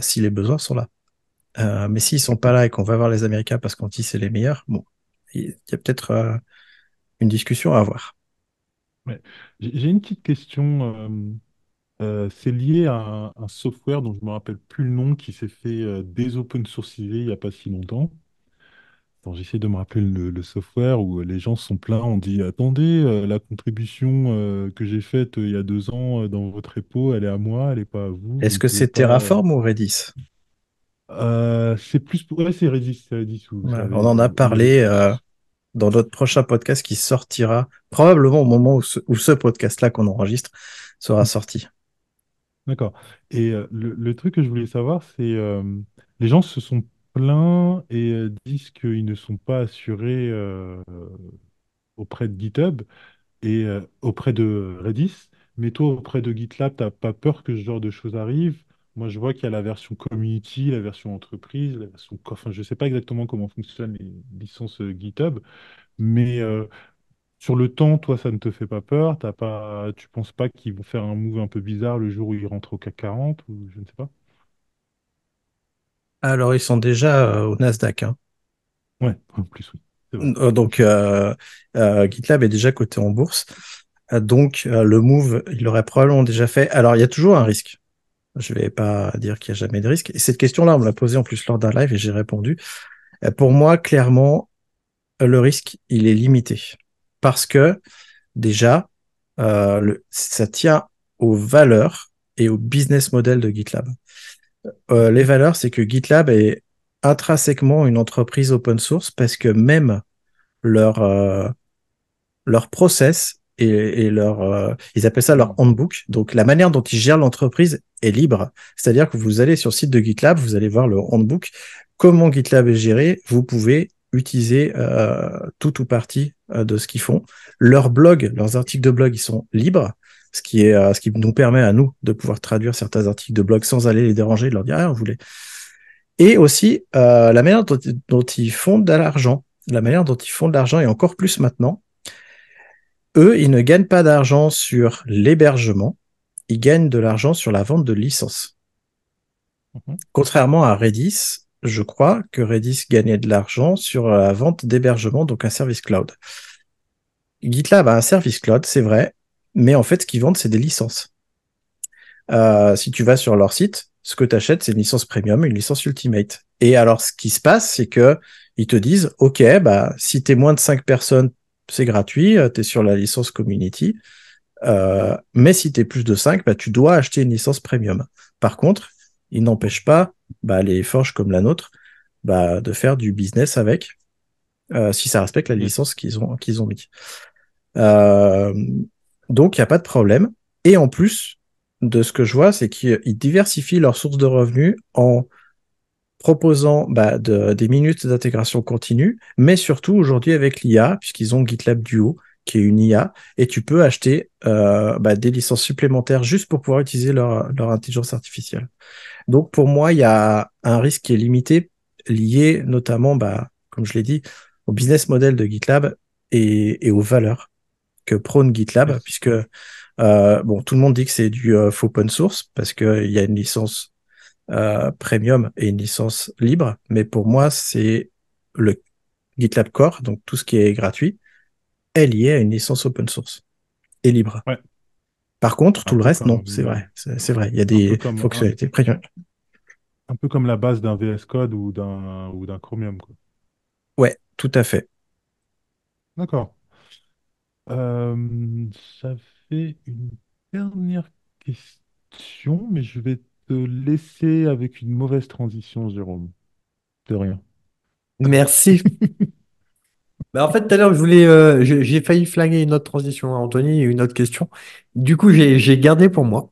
si les besoins sont là. mais s'ils sont pas là et qu'on va voir les Américains parce qu'on dit c'est les meilleurs, bon, il y a peut-être une discussion à avoir. J'ai une petite question euh, c'est lié à un, software dont je ne me rappelle plus le nom qui s'est fait euh, des désopen sourcisé il n'y a pas si longtemps. j'essaie de me rappeler le, software où euh, les gens sont pleins, on dit attendez, la contribution que j'ai faite il y a deux ans dans votre repo, elle est à moi, elle n'est pas à vous. Est-ce que c'est Terraform ou Redis c'est plus pour. c'est Redis, On en a parlé dans notre prochain podcast qui sortira probablement au moment où ce podcast-là qu'on enregistre sera sorti. D'accord. Et euh, le, truc que je voulais savoir, c'est euh, les gens se sont plaints et euh, disent qu'ils ne sont pas assurés auprès de GitHub et auprès de Redis. Mais toi, auprès de GitLab, tu n'as pas peur que ce genre de choses arrive? Moi, je vois qu'il y a la version community, la version entreprise, la version... Enfin, je sais pas exactement comment fonctionnent les licences GitHub, mais sur le temps, toi, ça ne te fait pas peur? T'as pas, tu penses pas qu'ils vont faire un move un peu bizarre le jour où ils rentrent au CAC 40 ou je ne sais pas? Alors, ils sont déjà euh, au Nasdaq. Hein. Ouais, en plus, oui, euh, Donc, euh, GitLab est déjà coté en bourse. Donc, le move, il l'aurait probablement déjà fait. Alors, il y a toujours un risque. Je ne vais pas dire qu'il y a jamais de risque. Et cette question-là, on me l'a posée en plus lors d'un live et j'ai répondu. Pour moi, clairement, le risque, il est limité parce que déjà, euh, le, ça tient aux valeurs et au business model de GitLab. Euh, les valeurs, c'est que GitLab est intrinsèquement une entreprise open source parce que même leur, euh, leur process et, et leur, ils appellent ça leur handbook. Donc, la manière dont ils gèrent l'entreprise est libre. C'est-à-dire que vous allez sur le site de GitLab, vous allez voir le handbook, comment GitLab est géré. Vous pouvez utiliser euh, tout ou partie euh, de ce qu'ils font. Leurs blogs, leurs articles de blog, ils sont libres ce qui est euh, ce qui nous permet à nous de pouvoir traduire certains articles de blog sans aller les déranger, de leur dire rien, ah, vous voulez. Et aussi la manière dont, ils font de l'argent, la manière dont ils font de l'argent et encore plus maintenant. Eux, ils ne gagnent pas d'argent sur l'hébergement, ils gagnent de l'argent sur la vente de licences. Mhm. Contrairement à Redis, je crois, que Redis gagnait de l'argent sur euh, la vente d'hébergement, donc un service cloud. GitLab a un service cloud, c'est vrai, mais en fait, ce qu'ils vendent, c'est des licences. Euh, si tu vas sur leur site, ce que tu achètes, c'est une licence premium, une licence ultimate. Et alors, ce qui se passe, c'est que ils te disent, OK, bah, si tu es moins de 5 personnes, c'est gratuit, euh, tu es sur la licence community. mais si tu es plus de 5, bah, tu dois acheter une licence premium. Par contre, il n'empêche pas bah, les forges comme la nôtre bah, de faire du business avec, euh, si ça respecte la mm. licence qu'ils ont, qu'ils ont mis. Euh, donc, il n'y a pas de problème. Et en plus de ce que je vois, c'est qu'ils diversifient leurs sources de revenus en proposant bah, des minutes d'intégration continue, mais surtout aujourd'hui avec l'IA, puisqu'ils ont GitLab Duo, qui est une IA, et tu peux acheter euh, des licences supplémentaires juste pour pouvoir utiliser leur, leur intelligence artificielle. Donc pour moi, il y a un risque qui est limité, lié notamment, bah, comme je l'ai dit, au business model de GitLab et, aux valeurs que prône GitLab, puisque euh, bon, tout le monde dit que c'est du euh, open source parce qu'il y a une licence euh, premium et une licence libre, mais pour moi, c'est le GitLab Core, donc tout ce qui est gratuit, est lié à une licence open source et libre. Par contre, tout le reste, non, c'est vrai. C'est vrai. Il y a des. fonctionnalités faut Un peu comme la base d'un VS Code ou d'un ou d'un Chromium. Quoi. Ouais, tout à fait. D'accord. Ça euh, fait une dernière question, mais je vais te laisser avec une mauvaise transition, Jérôme. De rien. Merci. Bah, en fait, tout à l'heure, je voulais, euh, j'ai failli flinguer une autre transition à hein, Anthony une autre question. Du coup, j'ai gardé pour moi.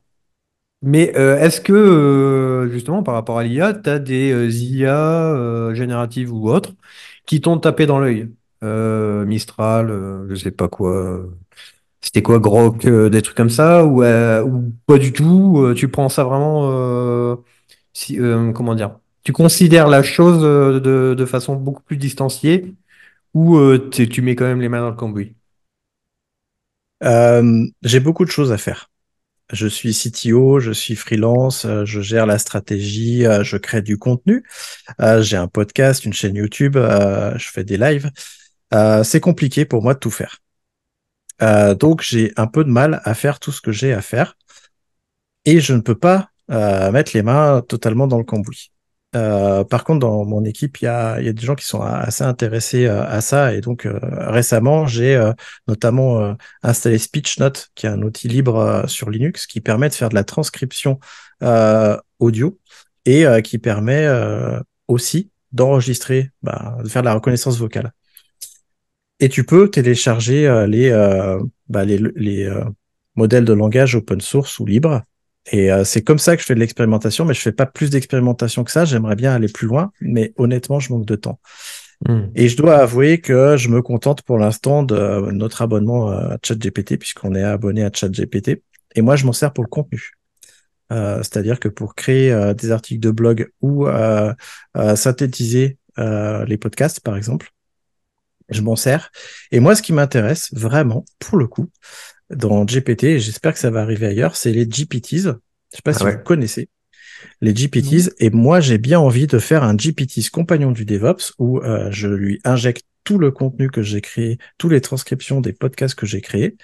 Mais euh, est-ce que, euh, justement, par rapport à l'IA, tu as des IA génératives ou autres qui t'ont tapé dans l'œil? Mistral, je je sais pas quoi. C'était quoi, Grok, des trucs comme ça, ou, ou pas du tout, tu prends ça vraiment, si, comment dire, tu considères la chose de, de façon beaucoup plus distanciée ou euh, tu mets quand même les mains dans le cambouis euh, J'ai beaucoup de choses à faire. Je suis CTO, je suis freelance, euh, je gère la stratégie, je crée du contenu, j'ai un podcast, une chaîne YouTube, je fais des lives. C'est compliqué pour moi de tout faire. donc j'ai un peu de mal à faire tout ce que j'ai à faire et je ne peux pas mettre les mains totalement dans le cambouis. Euh, par contre, dans mon équipe, il y a, des gens qui sont assez intéressés euh, à ça. Et donc, euh, récemment, j'ai notamment installé SpeechNote, qui est un outil libre sur Linux, qui permet de faire de la transcription audio et qui permet aussi d'enregistrer, bah, de faire de la reconnaissance vocale. Et tu peux télécharger bah, les, les modèles de langage open source ou libre et euh, c'est comme ça que je fais de l'expérimentation, mais je fais pas plus d'expérimentation que ça. J'aimerais bien aller plus loin, mais honnêtement, je manque de temps. Hmm. Et je dois avouer que je me contente pour l'instant de euh, notre abonnement euh, à ChatGPT, puisqu'on est abonné à ChatGPT. Et moi, je m'en sers pour le contenu. Euh, C'est-à-dire que pour créer des articles de blog ou synthétiser les podcasts, par exemple, je m'en sers. Et moi, ce qui m'intéresse vraiment, pour le coup, dans GPT, et j'espère que ça va arriver ailleurs, c'est les GPTs. Je ne sais pas ah si vous connaissez les GPTs. Et moi, j'ai bien envie de faire un GPTs compagnon du DevOps où euh, je lui injecte tout le contenu que j'ai créé, toutes les transcriptions des podcasts que j'ai créés,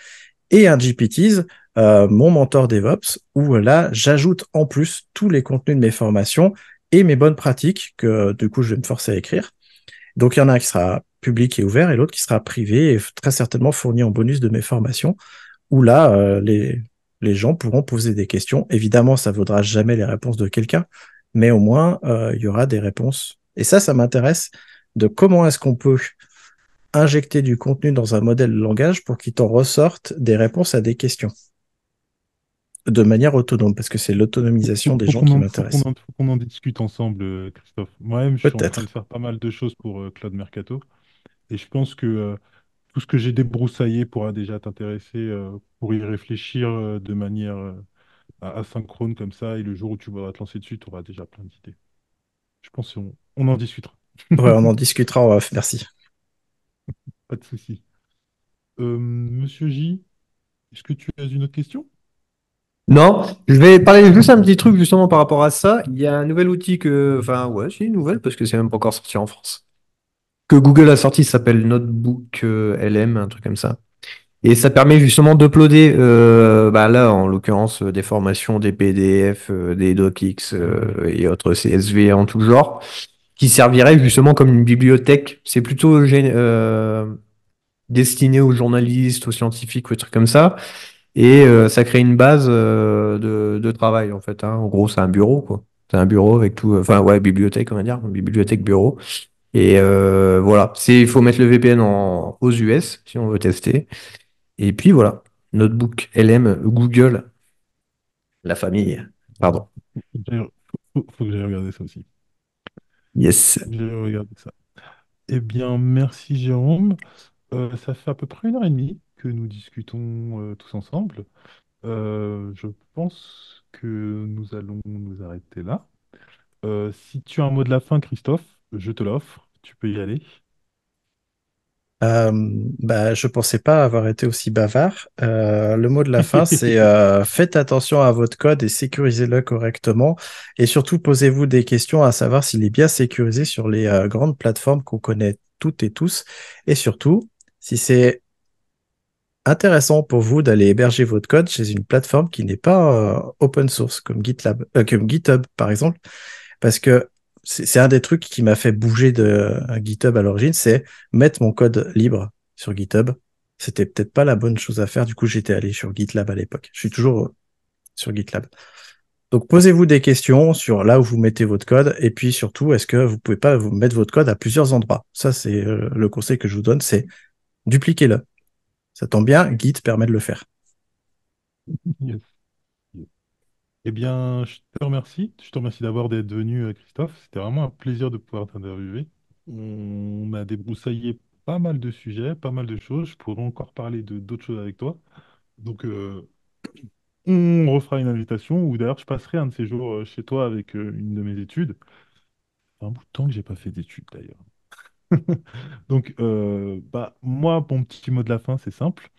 et un GPTs, euh, mon mentor DevOps, où euh, là, j'ajoute en plus tous les contenus de mes formations et mes bonnes pratiques que du coup, je vais me forcer à écrire. Donc, il y en a un qui sera public et ouvert et l'autre qui sera privé et très certainement fourni en bonus de mes formations où là, euh, les, gens pourront poser des questions. Évidemment, ça ne vaudra jamais les réponses de quelqu'un, mais au moins, euh, il y aura des réponses. Et ça, ça m'intéresse de comment est-ce qu'on peut injecter du contenu dans un modèle de langage pour qu'il t'en ressorte des réponses à des questions de manière autonome, parce que c'est l'autonomisation des gens qui m'intéresse. Faut qu'on en, discute ensemble, euh, Christophe. Moi-même, je suis en train de faire pas mal de choses pour Claude Mercato. Et je pense que tout ce que j'ai débroussaillé pourra déjà t'intéresser euh, pour y réfléchir euh, de manière euh, asynchrone comme ça. Et le jour où tu voudras te lancer dessus, tu auras déjà plein d'idées. Je pense qu'on en discutera. ouais, on en discutera en Merci. Pas de souci. Monsieur J, est-ce que tu as une autre question non, je vais parler juste un petit truc justement par rapport à ça. Il y a un nouvel outil que, enfin ouais, c'est une nouvelle parce que c'est même pas encore sorti en France. Google a sorti, s'appelle Notebook euh, LM, un truc comme ça. Et ça permet justement d'uploader, euh, bah là en l'occurrence, euh, des formations, des PDF, des DocX et autres CSV en tout genre, qui serviraient justement comme une bibliothèque. C'est plutôt destiné aux journalistes, aux scientifiques, des trucs comme ça. Et ça crée une base de, travail en fait. Hein. En gros, c'est un bureau quoi. C'est un bureau avec tout, enfin ouais, bibliothèque on va dire, bibliothèque bureau et euh, voilà, il faut mettre le VPN aux US si on veut tester. Et puis voilà, Notebook LM, Google, la famille. Pardon. Faut, faut que j'aille regarder ça aussi. Yes. Je vais regarder ça. Eh bien, merci Jérôme. Euh, ça fait à peu près une heure et demie que nous discutons euh, tous ensemble. Euh, je pense que nous allons nous arrêter là. si tu as un mot de la fin, Christophe. Je te l'offre, tu peux y aller. Euh, bah, je pensais pas avoir été aussi bavard. Euh, le mot de la fin, c'est euh, faites attention à votre code et sécurisez-le correctement. Et surtout, posez-vous des questions à savoir s'il est bien sécurisé sur les euh, grandes plateformes qu'on connaît toutes et tous. Et surtout, si c'est intéressant pour vous d'aller héberger votre code chez une plateforme qui n'est pas euh, open source comme GitLab, comme GitHub par exemple, parce que c'est un des trucs qui m'a fait bouger de euh, GitHub à l'origine, c'est mettre mon code libre sur GitHub. C'était peut-être pas la bonne chose à faire. Du coup, j'étais allé sur GitLab à l'époque. Je suis toujours euh, sur GitLab. Donc, posez-vous des questions sur là où vous mettez votre code. Et puis surtout, est-ce que vous pouvez pas vous mettre votre code à plusieurs endroits? Ça, c'est euh, le conseil que je vous donne, c'est dupliquez-le. Ça tombe bien, Git permet de le faire. Eh bien, je te remercie. Je te remercie d'avoir d'être venu, euh, Christophe. C'était vraiment un plaisir de pouvoir t'interviewer. On a débroussaillé pas mal de sujets, pas mal de choses. Je pourrais encore parler de d'autres choses avec toi. Donc, euh, on refera une invitation, ou d'ailleurs, je passerai un de ces jours euh, chez toi avec une de mes études. Un bout de temps que j'ai pas fait d'études, d'ailleurs. Donc, euh, bah, moi, mon petit mot de la fin, c'est simple.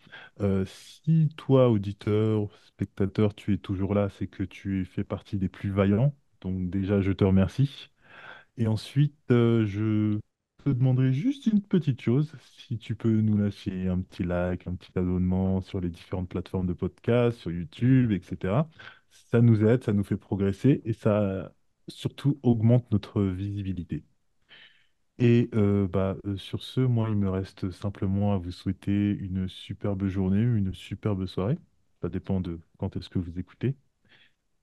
Euh, si toi, auditeur, spectateur, tu es toujours là, c'est que tu fais partie des plus vaillants. Donc, déjà, je te remercie. Et ensuite, euh, je te demanderai juste une petite chose. Si tu peux nous lâcher un petit like, un petit abonnement sur les différentes plateformes de podcast, sur YouTube, etc. Ça nous aide, ça nous fait progresser et ça surtout augmente notre visibilité. Et bah, sur ce, moi, il me reste simplement à vous souhaiter une superbe journée, une superbe soirée. Ça dépend de quand est-ce que vous écoutez.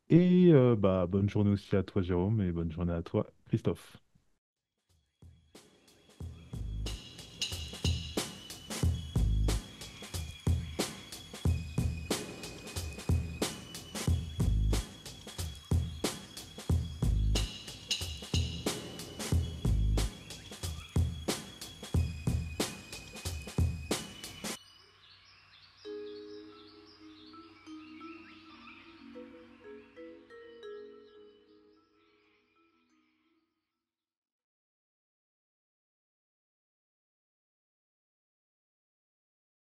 Et bah, bonne journée aussi à toi, Jérôme, et bonne journée à toi, Christophe.